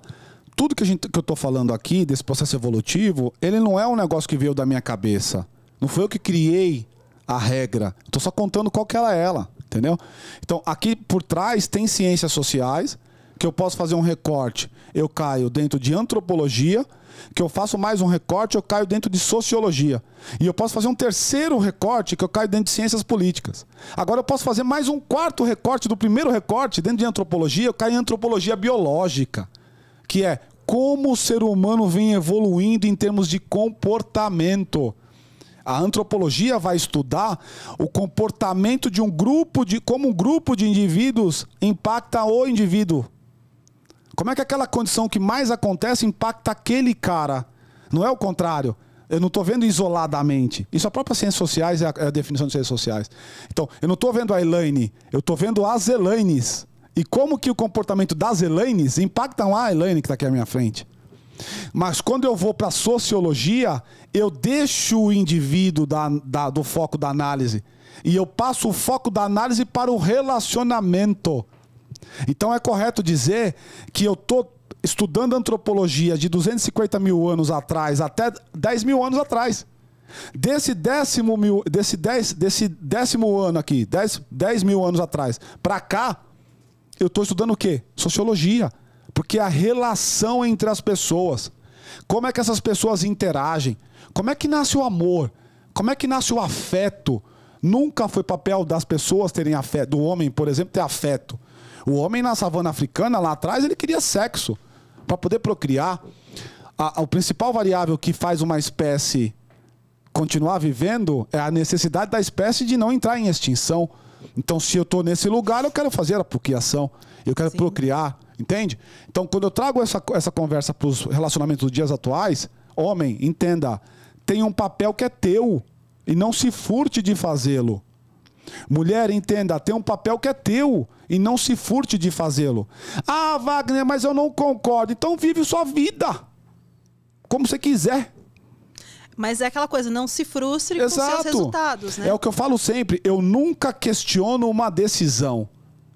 Tudo que, a gente, que eu estou falando aqui, desse processo evolutivo, ele não é um negócio que veio da minha cabeça. Não foi eu que criei a regra. Estou só contando qual que era ela, entendeu? Então, aqui por trás tem ciências sociais, que eu posso fazer um recorte. Eu caio dentro de antropologia, que eu faço mais um recorte, eu caio dentro de sociologia. E eu posso fazer um terceiro recorte, que eu caio dentro de ciências políticas. Agora eu posso fazer mais um quarto recorte do primeiro recorte, dentro de antropologia, eu caio em antropologia biológica, que é como o ser humano vem evoluindo em termos de comportamento. A antropologia vai estudar o comportamento de um grupo de como um grupo de indivíduos impacta o indivíduo como é que aquela condição que mais acontece impacta aquele cara? Não é o contrário. Eu não estou vendo isoladamente. Isso a própria ciências sociais é a, é a definição de ciências sociais. Então, eu não estou vendo a Elaine, eu estou vendo as Elaines. E como que o comportamento das Elaines impacta a Elaine que está aqui à minha frente. Mas quando eu vou para a sociologia, eu deixo o indivíduo da, da, do foco da análise. E eu passo o foco da análise para o relacionamento. Então é correto dizer que eu estou estudando antropologia de 250 mil anos atrás até 10 mil anos atrás. Desse décimo, mil, desse dez, desse décimo ano aqui, 10, dez mil anos atrás, para cá, eu estou estudando o quê? Sociologia. Porque é a relação entre as pessoas. Como é que essas pessoas interagem? Como é que nasce o amor? Como é que nasce o afeto? Nunca foi papel das pessoas terem afeto, do homem, por exemplo, ter afeto. O homem na savana africana, lá atrás, ele queria sexo para poder procriar. A, a principal variável que faz uma espécie continuar vivendo é a necessidade da espécie de não entrar em extinção. Então, se eu estou nesse lugar, eu quero fazer a procriação, eu quero Sim. procriar, entende? Então, quando eu trago essa, essa conversa para os relacionamentos dos dias atuais, homem, entenda, tem um papel que é teu e não se furte de fazê-lo. Mulher, entenda, tem um papel que é teu e não se furte de fazê-lo. Ah, Wagner, mas eu não concordo. Então vive sua vida como você quiser. Mas é aquela coisa, não se frustre Exato. com seus resultados, né? É o que eu falo sempre, eu nunca questiono uma decisão.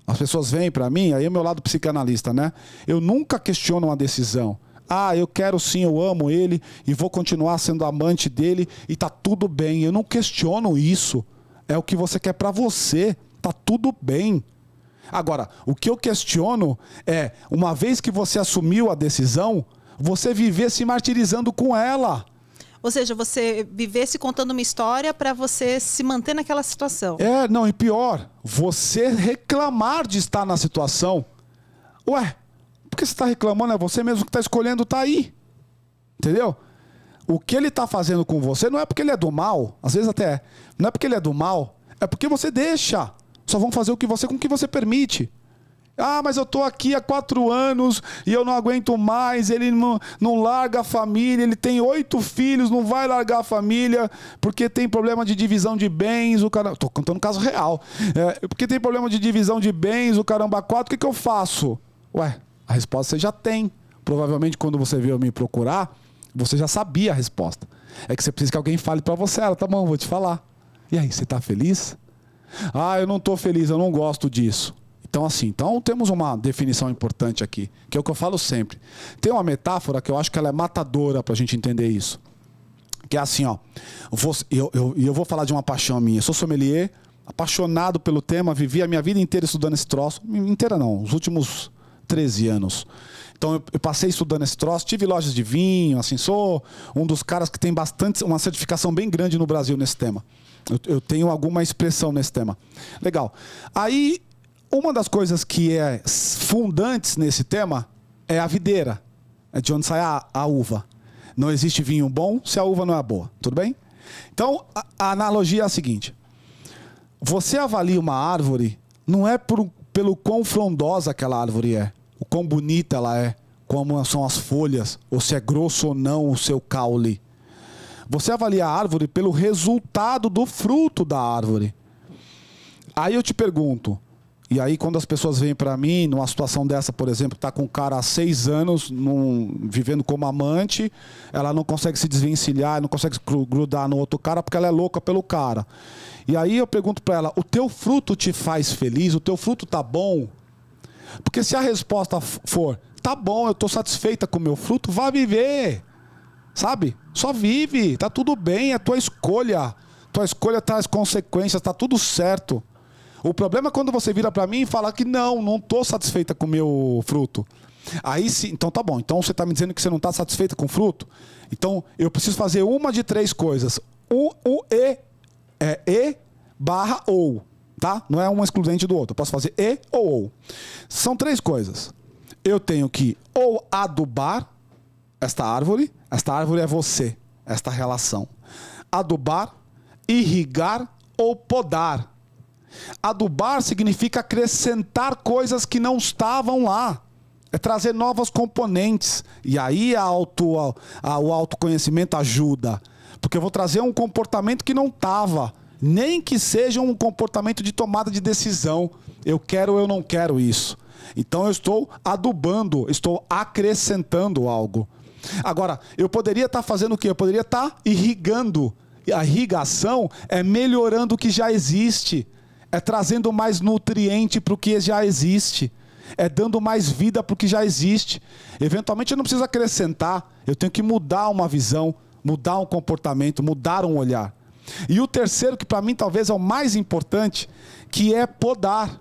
As pessoas vêm para mim, aí é o meu lado psicanalista, né? Eu nunca questiono uma decisão. Ah, eu quero sim, eu amo ele e vou continuar sendo amante dele e tá tudo bem. Eu não questiono isso é o que você quer para você, tá tudo bem. Agora, o que eu questiono é, uma vez que você assumiu a decisão, você viver se martirizando com ela. Ou seja, você viver se contando uma história para você se manter naquela situação. É, não, e pior, você reclamar de estar na situação. Ué, por que você está reclamando? É você mesmo que está escolhendo estar tá aí. Entendeu? o que ele está fazendo com você não é porque ele é do mal, às vezes até é, não é porque ele é do mal, é porque você deixa. Só vão fazer o que você com o que você permite. Ah, mas eu tô aqui há quatro anos e eu não aguento mais. Ele não, não larga a família, ele tem oito filhos, não vai largar a família porque tem problema de divisão de bens. O cara, tô contando um caso real, é, porque tem problema de divisão de bens. O caramba, quatro, o que, que eu faço? Ué, a resposta você já tem. Provavelmente quando você veio me procurar, você já sabia a resposta. É que você precisa que alguém fale para você, ela, ah, tá bom, vou te falar. E aí, você está feliz? Ah, eu não estou feliz, eu não gosto disso. Então, assim, então temos uma definição importante aqui, que é o que eu falo sempre. Tem uma metáfora que eu acho que ela é matadora para a gente entender isso. Que é assim, ó. E eu, eu, eu vou falar de uma paixão minha. Eu sou sommelier, apaixonado pelo tema, vivi a minha vida inteira estudando esse troço. Inteira não, os últimos 13 anos. Então eu, eu, passei estudando esse troço, tive lojas de vinho, assim, sou um dos caras que tem bastante, uma certificação bem grande no Brasil nesse tema. Eu, eu tenho alguma expressão nesse tema. Legal. Aí, uma das coisas que é fundantes nesse tema é a videira. É de onde sai a, a uva. Não existe vinho bom se a uva não é boa. Tudo bem? Então, a, a analogia é a seguinte. Você avalia uma árvore não é por, pelo quão frondosa aquela árvore é o quão bonita ela é, como são as folhas, ou se é grosso ou não o seu caule. Você avalia a árvore pelo resultado do fruto da árvore. Aí eu te pergunto, e aí quando as pessoas vêm para mim, numa situação dessa, por exemplo, tá com um cara há seis anos num, vivendo como amante, ela não consegue se desvencilhar, não consegue grudar no outro cara porque ela é louca pelo cara. E aí eu pergunto para ela, o teu fruto te faz feliz? O teu fruto tá bom? Porque se a resposta for, tá bom, eu estou satisfeita com o meu fruto, vá viver. Sabe? Só vive, tá tudo bem, é tua escolha. Tua escolha traz consequências, tá tudo certo. O problema é quando você vira para mim e fala que não, não estou satisfeita com o meu fruto. Aí sim, então tá bom. Então você está me dizendo que você não está satisfeita com o fruto? Então eu preciso fazer uma de três coisas. O, o E é E barra ou tá? Não é uma excludente do outro. Eu posso fazer e ou ou. São três coisas. Eu tenho que ou adubar esta árvore, esta árvore é você, esta relação. Adubar, irrigar ou podar. Adubar significa acrescentar coisas que não estavam lá. É trazer novas componentes. E aí a auto, a, o autoconhecimento ajuda. Porque eu vou trazer um comportamento que não estava nem que seja um comportamento de tomada de decisão. Eu quero ou eu não quero isso. Então eu estou adubando, estou acrescentando algo. Agora, eu poderia estar tá fazendo o quê? Eu poderia estar tá irrigando. E a irrigação é melhorando o que já existe, é trazendo mais nutriente para o que já existe, é dando mais vida para o que já existe. Eventualmente eu não preciso acrescentar, eu tenho que mudar uma visão, mudar um comportamento, mudar um olhar. E o terceiro, que para mim talvez é o mais importante, que é podar.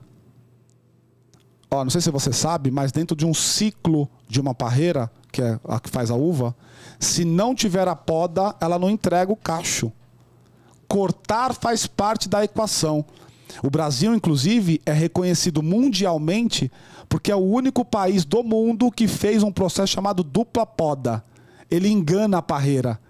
Ó, não sei se você sabe, mas dentro de um ciclo de uma parreira, que é a que faz a uva, se não tiver a poda, ela não entrega o cacho. Cortar faz parte da equação. O Brasil, inclusive, é reconhecido mundialmente porque é o único país do mundo que fez um processo chamado dupla poda. Ele engana a parreira.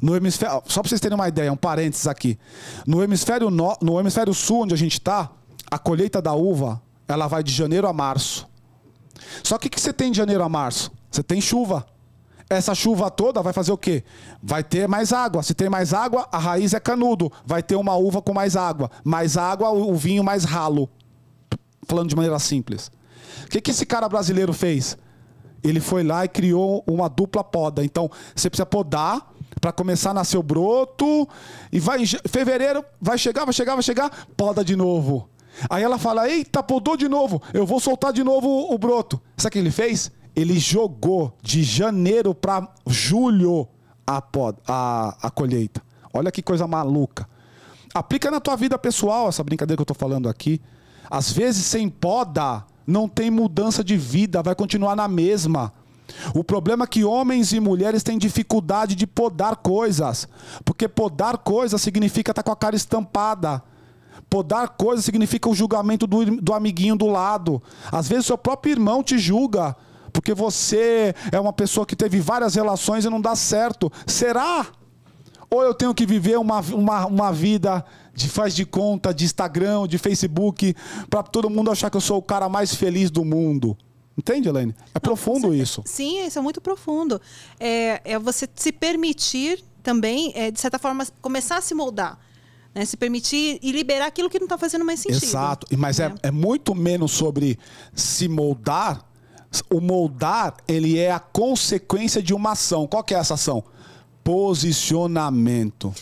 No hemisfério, só para vocês terem uma ideia, um parênteses aqui. No hemisfério, no, no hemisfério sul, onde a gente está, a colheita da uva ela vai de janeiro a março. Só que o que você tem de janeiro a março? Você tem chuva. Essa chuva toda vai fazer o quê? Vai ter mais água. Se tem mais água, a raiz é canudo. Vai ter uma uva com mais água. Mais água, o vinho mais ralo. Falando de maneira simples. O que, que esse cara brasileiro fez? Ele foi lá e criou uma dupla poda. Então, você precisa podar para começar a nascer o broto. E vai em fevereiro, vai chegar, vai chegar, vai chegar, poda de novo. Aí ela fala: Eita, podou de novo, eu vou soltar de novo o broto. Sabe o que ele fez? Ele jogou de janeiro para julho a, poda, a, a colheita. Olha que coisa maluca. Aplica na tua vida pessoal essa brincadeira que eu estou falando aqui. Às vezes, sem poda, não tem mudança de vida, vai continuar na mesma. O problema é que homens e mulheres têm dificuldade de podar coisas, porque podar coisas significa estar tá com a cara estampada. Podar coisas significa o julgamento do, do amiguinho do lado. Às vezes, seu próprio irmão te julga, porque você é uma pessoa que teve várias relações e não dá certo. Será? Ou eu tenho que viver uma, uma, uma vida de faz de conta, de Instagram, de Facebook, para todo mundo achar que eu sou o cara mais feliz do mundo? Entende, Elaine? É Não, profundo você... isso. Sim, isso é muito profundo. É, é você se permitir também, é, de certa forma, começar a se moldar. Né, se permitir e liberar aquilo que não está fazendo mais sentido. Exato, mas é. É, é, muito menos sobre se moldar. O moldar, ele é a consequência de uma ação. Qual que é essa ação? Posicionamento.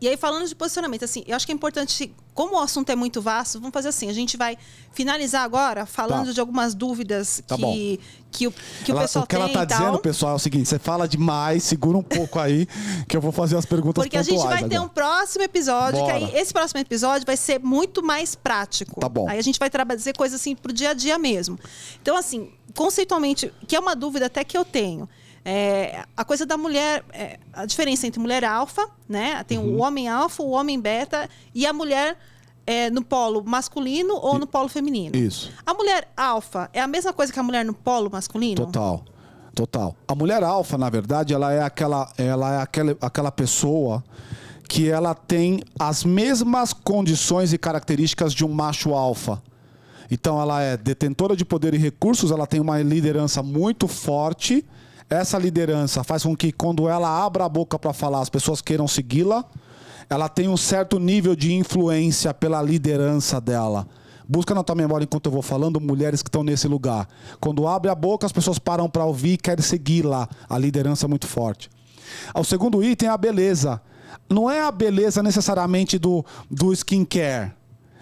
E aí, falando de posicionamento, assim, eu acho que é importante, como o assunto é muito vasto, vamos fazer assim: a gente vai finalizar agora falando tá. de algumas dúvidas tá que, que, o, que ela, o pessoal tem. O que ela está dizendo, pessoal, é o seguinte: você fala demais, segura um pouco aí, que eu vou fazer as perguntas Porque a gente vai agora. ter um próximo episódio, Bora. que aí esse próximo episódio vai ser muito mais prático. Tá bom. Aí a gente vai trazer coisas assim para o dia a dia mesmo. Então, assim, conceitualmente, que é uma dúvida até que eu tenho é, a coisa da mulher, é, a diferença entre mulher alfa, né? Tem uhum. o homem alfa, o homem beta e a mulher é, no polo masculino ou no polo feminino. Isso. A mulher alfa é a mesma coisa que a mulher no polo masculino? Total. Total. A mulher alfa, na verdade, ela é aquela ela é aquela, aquela pessoa que ela tem as mesmas condições e características de um macho alfa. Então ela é detentora de poder e recursos, ela tem uma liderança muito forte, essa liderança faz com que quando ela abra a boca para falar, as pessoas queiram segui-la. Ela tem um certo nível de influência pela liderança dela. Busca na tua memória enquanto eu vou falando mulheres que estão nesse lugar. Quando abre a boca, as pessoas param para ouvir e querem segui-la. A liderança é muito forte. O segundo item é a beleza. Não é a beleza necessariamente do, do skincare,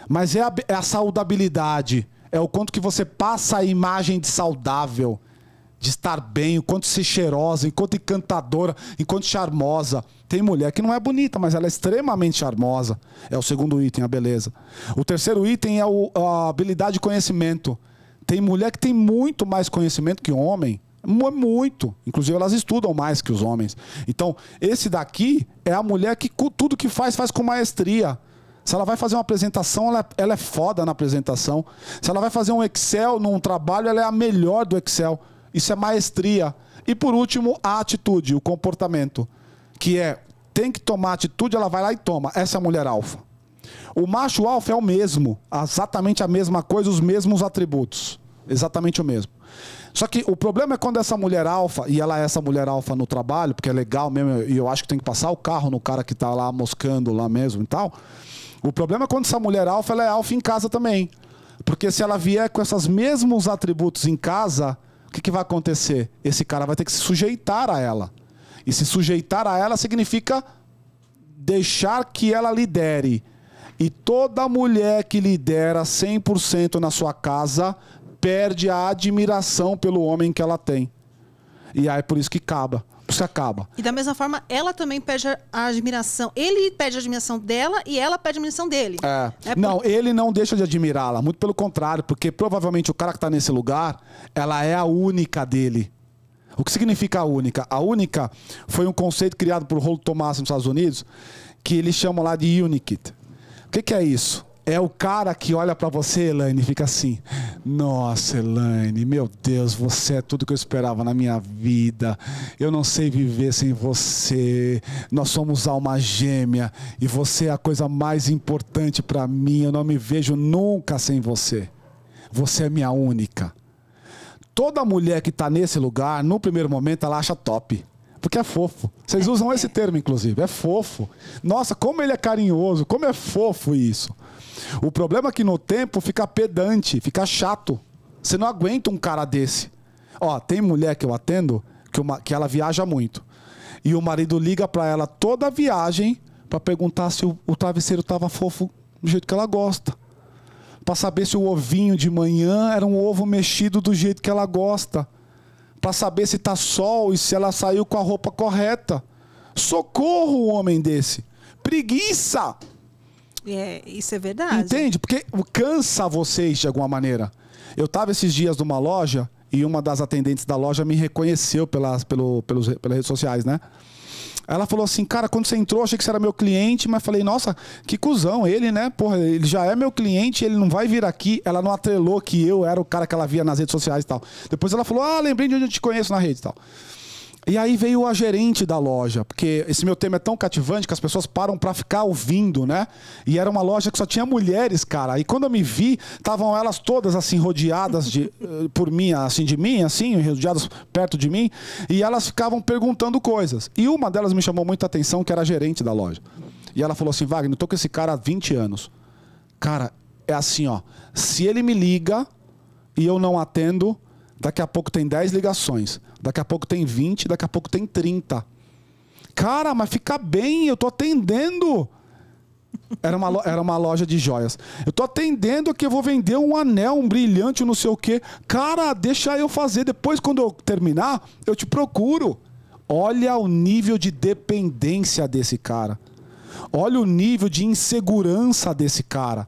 mas é a, é a saudabilidade. É o quanto que você passa a imagem de saudável de estar bem, enquanto ser cheirosa, enquanto encantadora, enquanto charmosa. Tem mulher que não é bonita, mas ela é extremamente charmosa. É o segundo item, a beleza. O terceiro item é o, a habilidade de conhecimento. Tem mulher que tem muito mais conhecimento que homem. É muito. Inclusive, elas estudam mais que os homens. Então, esse daqui é a mulher que tudo que faz, faz com maestria. Se ela vai fazer uma apresentação, ela, é, ela é foda na apresentação. Se ela vai fazer um Excel num trabalho, ela é a melhor do Excel. Isso é maestria. E por último, a atitude, o comportamento, que é tem que tomar atitude, ela vai lá e toma. Essa é a mulher alfa. O macho alfa é o mesmo, exatamente a mesma coisa, os mesmos atributos, exatamente o mesmo. Só que o problema é quando essa mulher alfa, e ela é essa mulher alfa no trabalho, porque é legal mesmo, e eu acho que tem que passar o carro no cara que está lá moscando lá mesmo e tal. O problema é quando essa mulher alfa, ela é alfa em casa também. Porque se ela vier com esses mesmos atributos em casa, o que, que vai acontecer? Esse cara vai ter que se sujeitar a ela. E se sujeitar a ela significa deixar que ela lidere. E toda mulher que lidera 100% na sua casa perde a admiração pelo homem que ela tem. E aí é por isso que acaba se acaba. E da mesma forma, ela também pede a admiração. Ele pede a admiração dela e ela pede a admiração dele. É. é por... Não, ele não deixa de admirá-la. Muito pelo contrário, porque provavelmente o cara que está nesse lugar, ela é a única dele. O que significa a única? A única foi um conceito criado por Rollo Tomás nos Estados Unidos, que eles chamam lá de unique O que, que é isso? é o cara que olha para você, Elaine, e fica assim: Nossa, Elaine, meu Deus, você é tudo que eu esperava na minha vida. Eu não sei viver sem você. Nós somos alma gêmea e você é a coisa mais importante para mim. Eu não me vejo nunca sem você. Você é minha única. Toda mulher que está nesse lugar, no primeiro momento, ela acha top porque é fofo. Vocês usam esse termo, inclusive, é fofo. Nossa, como ele é carinhoso, como é fofo isso. O problema é que no tempo fica pedante, fica chato. Você não aguenta um cara desse. Ó, tem mulher que eu atendo que, uma, que ela viaja muito. E o marido liga para ela toda a viagem para perguntar se o, o travesseiro tava fofo do jeito que ela gosta. Para saber se o ovinho de manhã era um ovo mexido do jeito que ela gosta. Para saber se tá sol e se ela saiu com a roupa correta. Socorro um homem desse. Preguiça! É, isso é verdade. Entende? Porque cansa vocês de alguma maneira. Eu estava esses dias numa loja e uma das atendentes da loja me reconheceu pelas, pelo, pelos, pelas redes sociais, né? Ela falou assim, cara, quando você entrou, achei que você era meu cliente, mas falei, nossa, que cuzão ele, né? Porra, ele já é meu cliente, ele não vai vir aqui. Ela não atrelou que eu era o cara que ela via nas redes sociais e tal. Depois ela falou, ah, lembrei de onde eu te conheço na rede e tal. E aí veio a gerente da loja, porque esse meu tema é tão cativante que as pessoas param para ficar ouvindo, né? E era uma loja que só tinha mulheres, cara. E quando eu me vi, estavam elas todas assim rodeadas de eh, por mim, assim de mim, assim, rodeadas perto de mim, e elas ficavam perguntando coisas. E uma delas me chamou muita atenção, que era a gerente da loja. E ela falou assim: "Wagner, eu tô com esse cara há 20 anos. Cara, é assim, ó. Se ele me liga e eu não atendo, Daqui a pouco tem 10 ligações. Daqui a pouco tem 20, daqui a pouco tem 30. Cara, mas fica bem, eu tô atendendo. Era uma, loja, era uma loja de joias. Eu tô atendendo que eu vou vender um anel, um brilhante, um não sei o quê. Cara, deixa eu fazer. Depois, quando eu terminar, eu te procuro. Olha o nível de dependência desse cara. Olha o nível de insegurança desse cara.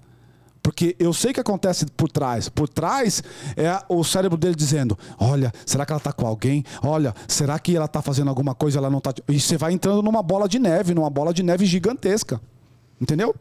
Porque eu sei o que acontece por trás. Por trás é o cérebro dele dizendo: Olha, será que ela está com alguém? Olha, será que ela está fazendo alguma coisa? Ela não está. E você vai entrando numa bola de neve, numa bola de neve gigantesca. Entendeu?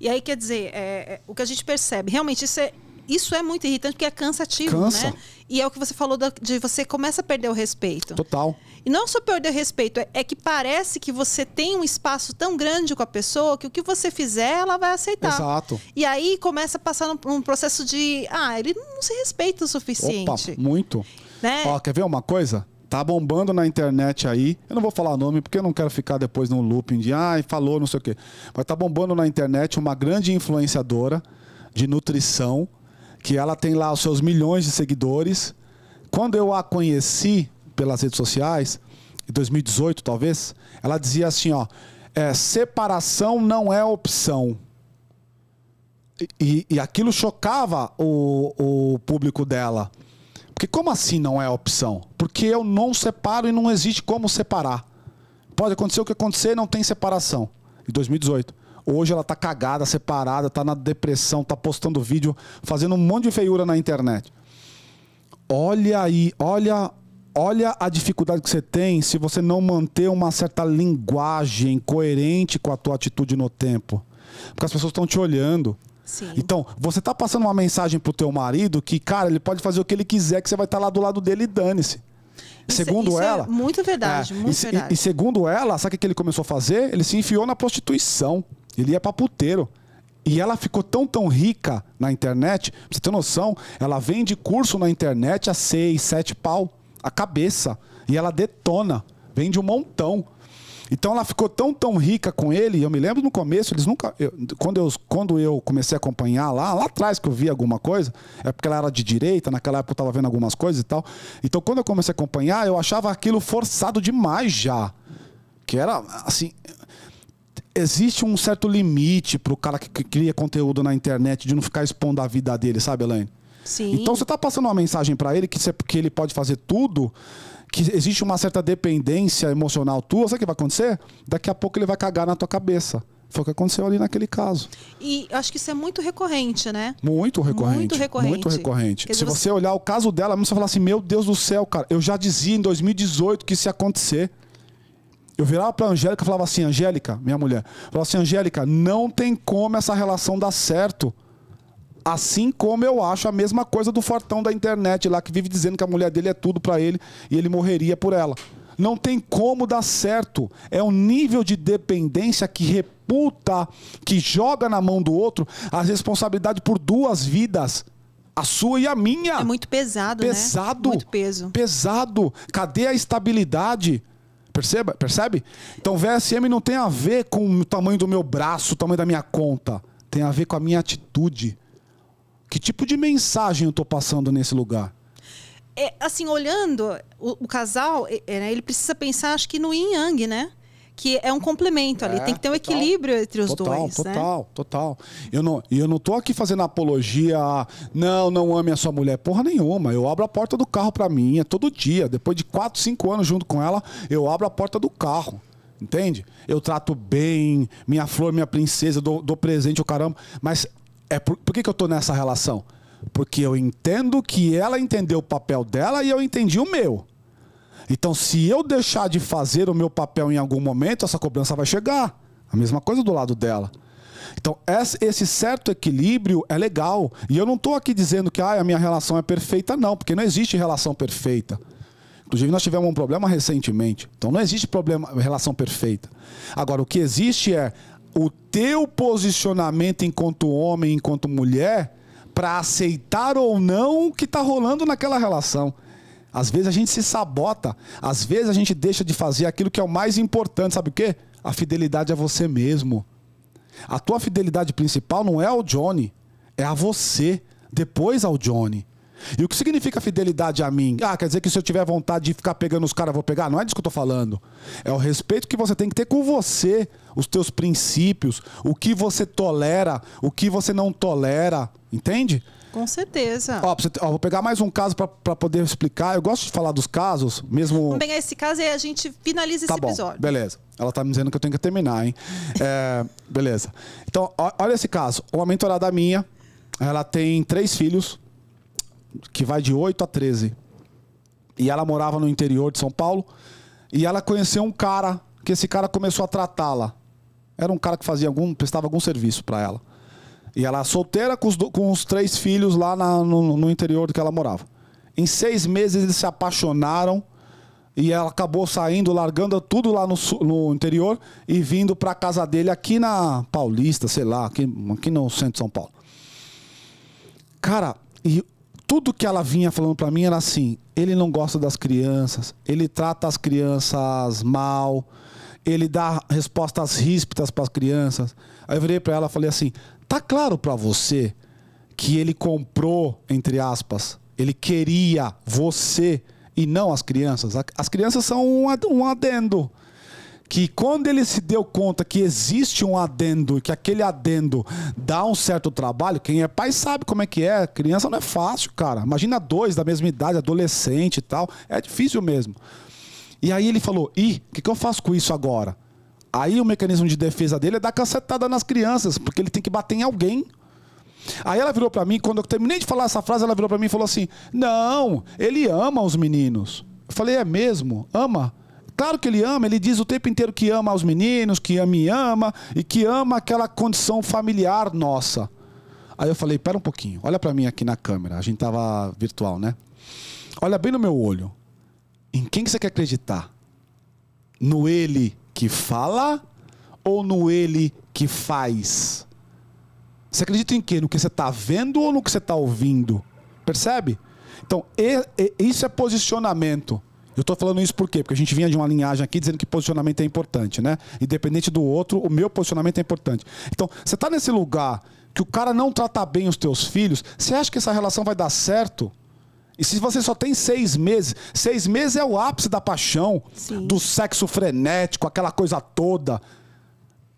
E aí, quer dizer, é, é, o que a gente percebe, realmente, isso é isso é muito irritante porque é cansativo, Cansa. né? E é o que você falou de você começa a perder o respeito. Total. E não só perder o respeito, é, é, que parece que você tem um espaço tão grande com a pessoa que o que você fizer, ela vai aceitar. Exato. E aí começa a passar um, processo de, ah, ele não se respeita o suficiente. Opa, muito. Né? Ó, quer ver uma coisa? Tá bombando na internet aí. Eu não vou falar nome porque eu não quero ficar depois num looping de, ah, falou, não sei o quê. Mas tá bombando na internet uma grande influenciadora de nutrição que ela tem lá os seus milhões de seguidores. Quando eu a conheci pelas redes sociais, em 2018 talvez, ela dizia assim, ó, é, separação não é opção. E, e, aquilo chocava o, o público dela. Porque como assim não é opção? Porque eu não separo e não existe como separar. Pode acontecer o que acontecer, não tem separação. Em 2018. Hoje ela tá cagada, separada, tá na depressão, tá postando vídeo, fazendo um monte de feiura na internet. Olha aí, olha, olha a dificuldade que você tem se você não manter uma certa linguagem coerente com a tua atitude no tempo. Porque as pessoas estão te olhando. Sim. Então, você tá passando uma mensagem pro teu marido que, cara, ele pode fazer o que ele quiser, que você vai estar tá lá do lado dele e dane-se. Isso, é- segundo isso é ela. É muito verdade, é, muito e, verdade. E, e segundo ela, sabe o que ele começou a fazer? Ele se enfiou na prostituição. Ele ia pra puteiro. E ela ficou tão, tão rica na internet, pra você ter noção, ela vende curso na internet a 6, 7 pau, a cabeça. E ela detona, vende um montão. Então ela ficou tão, tão rica com ele. Eu me lembro no começo, eles nunca. Eu, quando, eu, quando eu comecei a acompanhar lá, lá atrás que eu vi alguma coisa, é porque ela era de direita, naquela época eu estava vendo algumas coisas e tal. Então quando eu comecei a acompanhar, eu achava aquilo forçado demais já. Que era, assim, existe um certo limite pro cara que, que cria conteúdo na internet de não ficar expondo a vida dele, sabe, Elaine? Sim. Então você está passando uma mensagem para ele que, você, porque ele pode fazer tudo, que existe uma certa dependência emocional tua, sabe o que vai acontecer? Daqui a pouco ele vai cagar na tua cabeça. Foi o que aconteceu ali naquele caso. E acho que isso é muito recorrente, né? Muito recorrente. Muito recorrente. Muito recorrente. Se você... você olhar o caso dela, você falar assim: meu Deus do céu, cara, eu já dizia em 2018 que isso ia acontecer. Eu virava pra Angélica e falava assim, Angélica, minha mulher, falava assim, Angélica, não tem como essa relação dar certo. Assim como eu acho a mesma coisa do fortão da internet lá, que vive dizendo que a mulher dele é tudo para ele e ele morreria por ela. Não tem como dar certo. É um nível de dependência que reputa, que joga na mão do outro a responsabilidade por duas vidas. A sua e a minha. É muito pesado, pesado né? Pesado. Muito peso. Pesado. Cadê a estabilidade? Perceba, percebe? Então VSM não tem a ver com o tamanho do meu braço, o tamanho da minha conta. Tem a ver com a minha atitude. Que tipo de mensagem eu estou passando nesse lugar? É, assim, olhando o, o casal, é, é, né, ele precisa pensar, acho que no yin yang, né? que é um complemento ali. É, tem que ter um total, equilíbrio entre os total, dois. Né? Total, né? total. Eu não, eu não tô aqui fazendo apologia. A, não, não ame a sua mulher. Porra nenhuma. Eu abro a porta do carro para mim. É todo dia. Depois de 4, 5 anos junto com ela, eu abro a porta do carro. Entende? Eu trato bem, minha flor, minha princesa, dou, dou presente o caramba. Mas é por, por que, que eu tô nessa relação? Porque eu entendo que ela entendeu o papel dela e eu entendi o meu. Então, se eu deixar de fazer o meu papel em algum momento, essa cobrança vai chegar. A mesma coisa do lado dela. Então, esse certo equilíbrio é legal. E eu não estou aqui dizendo que ah, a minha relação é perfeita, não, porque não existe relação perfeita. Inclusive, nós tivemos um problema recentemente. Então, não existe problema, relação perfeita. Agora, o que existe é o teu posicionamento enquanto homem, enquanto mulher, para aceitar ou não o que está rolando naquela relação. Às vezes a gente se sabota, às vezes a gente deixa de fazer aquilo que é o mais importante, sabe o quê? A fidelidade a você mesmo. A tua fidelidade principal não é ao Johnny, é a você, depois ao Johnny. E o que significa fidelidade a mim? Ah, quer dizer que se eu tiver vontade de ficar pegando os caras, vou pegar? Não é disso que eu tô falando. É o respeito que você tem que ter com você, os teus princípios, o que você tolera, o que você não tolera, entende? Com certeza. Ó, você, ó vou pegar mais um caso para poder explicar. Eu gosto de falar dos casos, mesmo. Vamos pegar esse caso e a gente finaliza tá esse bom, episódio. Beleza. Ela tá me dizendo que eu tenho que terminar, hein? é, beleza. Então, ó, olha esse caso. Uma mentorada minha, ela tem três filhos, que vai de 8 a 13. E ela morava no interior de São Paulo. E ela conheceu um cara, que esse cara começou a tratá-la. Era um cara que fazia algum, prestava algum serviço para ela. E ela solteira com os, com os três filhos lá na, no, no interior do que ela morava. Em seis meses eles se apaixonaram e ela acabou saindo, largando tudo lá no, no interior e vindo para a casa dele aqui na Paulista, sei lá, aqui, aqui no centro de São Paulo. Cara, e tudo que ela vinha falando para mim era assim: ele não gosta das crianças, ele trata as crianças mal, ele dá respostas ríspidas para as crianças. Aí eu virei para ela e falei assim: tá claro para você que ele comprou, entre aspas, ele queria você e não as crianças? As crianças são um adendo. Que quando ele se deu conta que existe um adendo, que aquele adendo dá um certo trabalho, quem é pai sabe como é que é. Criança não é fácil, cara. Imagina dois da mesma idade, adolescente e tal. É difícil mesmo. E aí ele falou: ih, o que, que eu faço com isso agora? Aí o mecanismo de defesa dele é dar cacetada nas crianças, porque ele tem que bater em alguém. Aí ela virou para mim, quando eu terminei de falar essa frase, ela virou para mim e falou assim: Não, ele ama os meninos. Eu falei: É mesmo? Ama? Claro que ele ama, ele diz o tempo inteiro que ama os meninos, que me ama e que ama aquela condição familiar nossa. Aí eu falei: Pera um pouquinho, olha para mim aqui na câmera, a gente tava virtual, né? Olha bem no meu olho. Em quem que você quer acreditar? No ele que fala ou no ele que faz? Você acredita em quê? No que você está vendo ou no que você está ouvindo? Percebe? Então, e, e, isso é posicionamento. Eu estou falando isso por quê? Porque a gente vinha de uma linhagem aqui dizendo que posicionamento é importante, né? Independente do outro, o meu posicionamento é importante. Então, você está nesse lugar que o cara não trata bem os teus filhos, você acha que essa relação vai dar certo? E se você só tem seis meses, seis meses é o ápice da paixão, Sim. do sexo frenético, aquela coisa toda.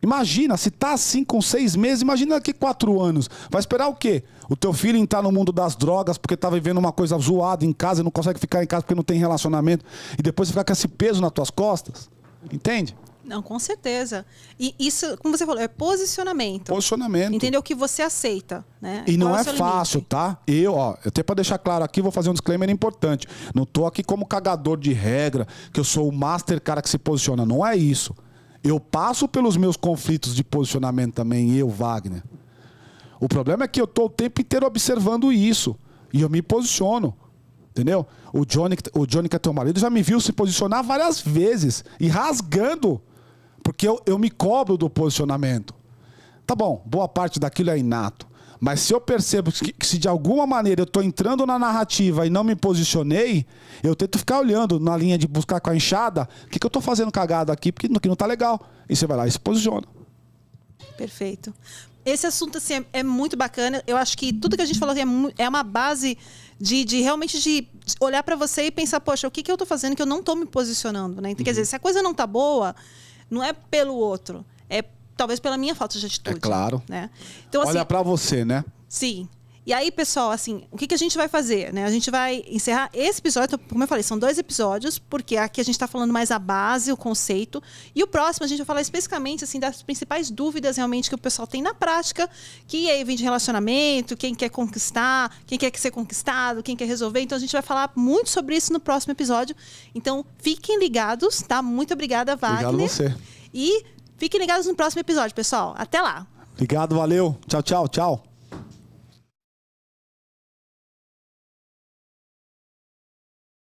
Imagina, se tá assim com seis meses, imagina daqui quatro anos. Vai esperar o quê? O teu filho entrar no mundo das drogas porque tá vivendo uma coisa zoada em casa e não consegue ficar em casa porque não tem relacionamento. E depois ficar com esse peso nas tuas costas. Entende? Não, com certeza. E isso, como você falou, é posicionamento. Posicionamento. Entendeu? O que você aceita. Né? E Qual não é, é fácil, limite? tá? Eu, ó, eu até para deixar claro aqui, vou fazer um disclaimer importante. Não tô aqui como cagador de regra, que eu sou o master cara que se posiciona. Não é isso. Eu passo pelos meus conflitos de posicionamento também, eu, Wagner. O problema é que eu tô o tempo inteiro observando isso. E eu me posiciono. Entendeu? O Johnny, o Johnny, que é teu marido, já me viu se posicionar várias vezes e rasgando porque eu, eu me cobro do posicionamento. Tá bom, boa parte daquilo é inato. Mas se eu percebo que, que se de alguma maneira eu estou entrando na narrativa e não me posicionei, eu tento ficar olhando na linha de buscar com a enxada, o que, que eu estou fazendo cagada aqui, porque que não está legal. E você vai lá e se posiciona. Perfeito. Esse assunto assim, é, é muito bacana. Eu acho que tudo que a gente falou é, é uma base de, de, realmente de olhar para você e pensar, poxa, o que, que eu estou fazendo que eu não estou me posicionando, né? Então, uhum. Quer dizer, uhum. se a coisa não está boa, não é pelo outro, é talvez pela minha falta de é atitude. É claro. Né? Então, assim, Olha para você, né? Sim. E aí, pessoal, assim, o que, que a gente vai fazer? Né? A gente vai encerrar esse episódio, então, como eu falei, são dois episódios, porque aqui a gente está falando mais a base, o conceito. E o próximo a gente vai falar especificamente assim, das principais dúvidas realmente que o pessoal tem na prática, que aí vem de relacionamento, quem quer conquistar, quem quer ser conquistado, quem quer resolver. Então a gente vai falar muito sobre isso no próximo episódio. Então fiquem ligados, tá? Muito obrigada, Wagner. Obrigado você. E fiquem ligados no próximo episódio, pessoal. Até lá. Obrigado, valeu. Tchau, tchau, tchau.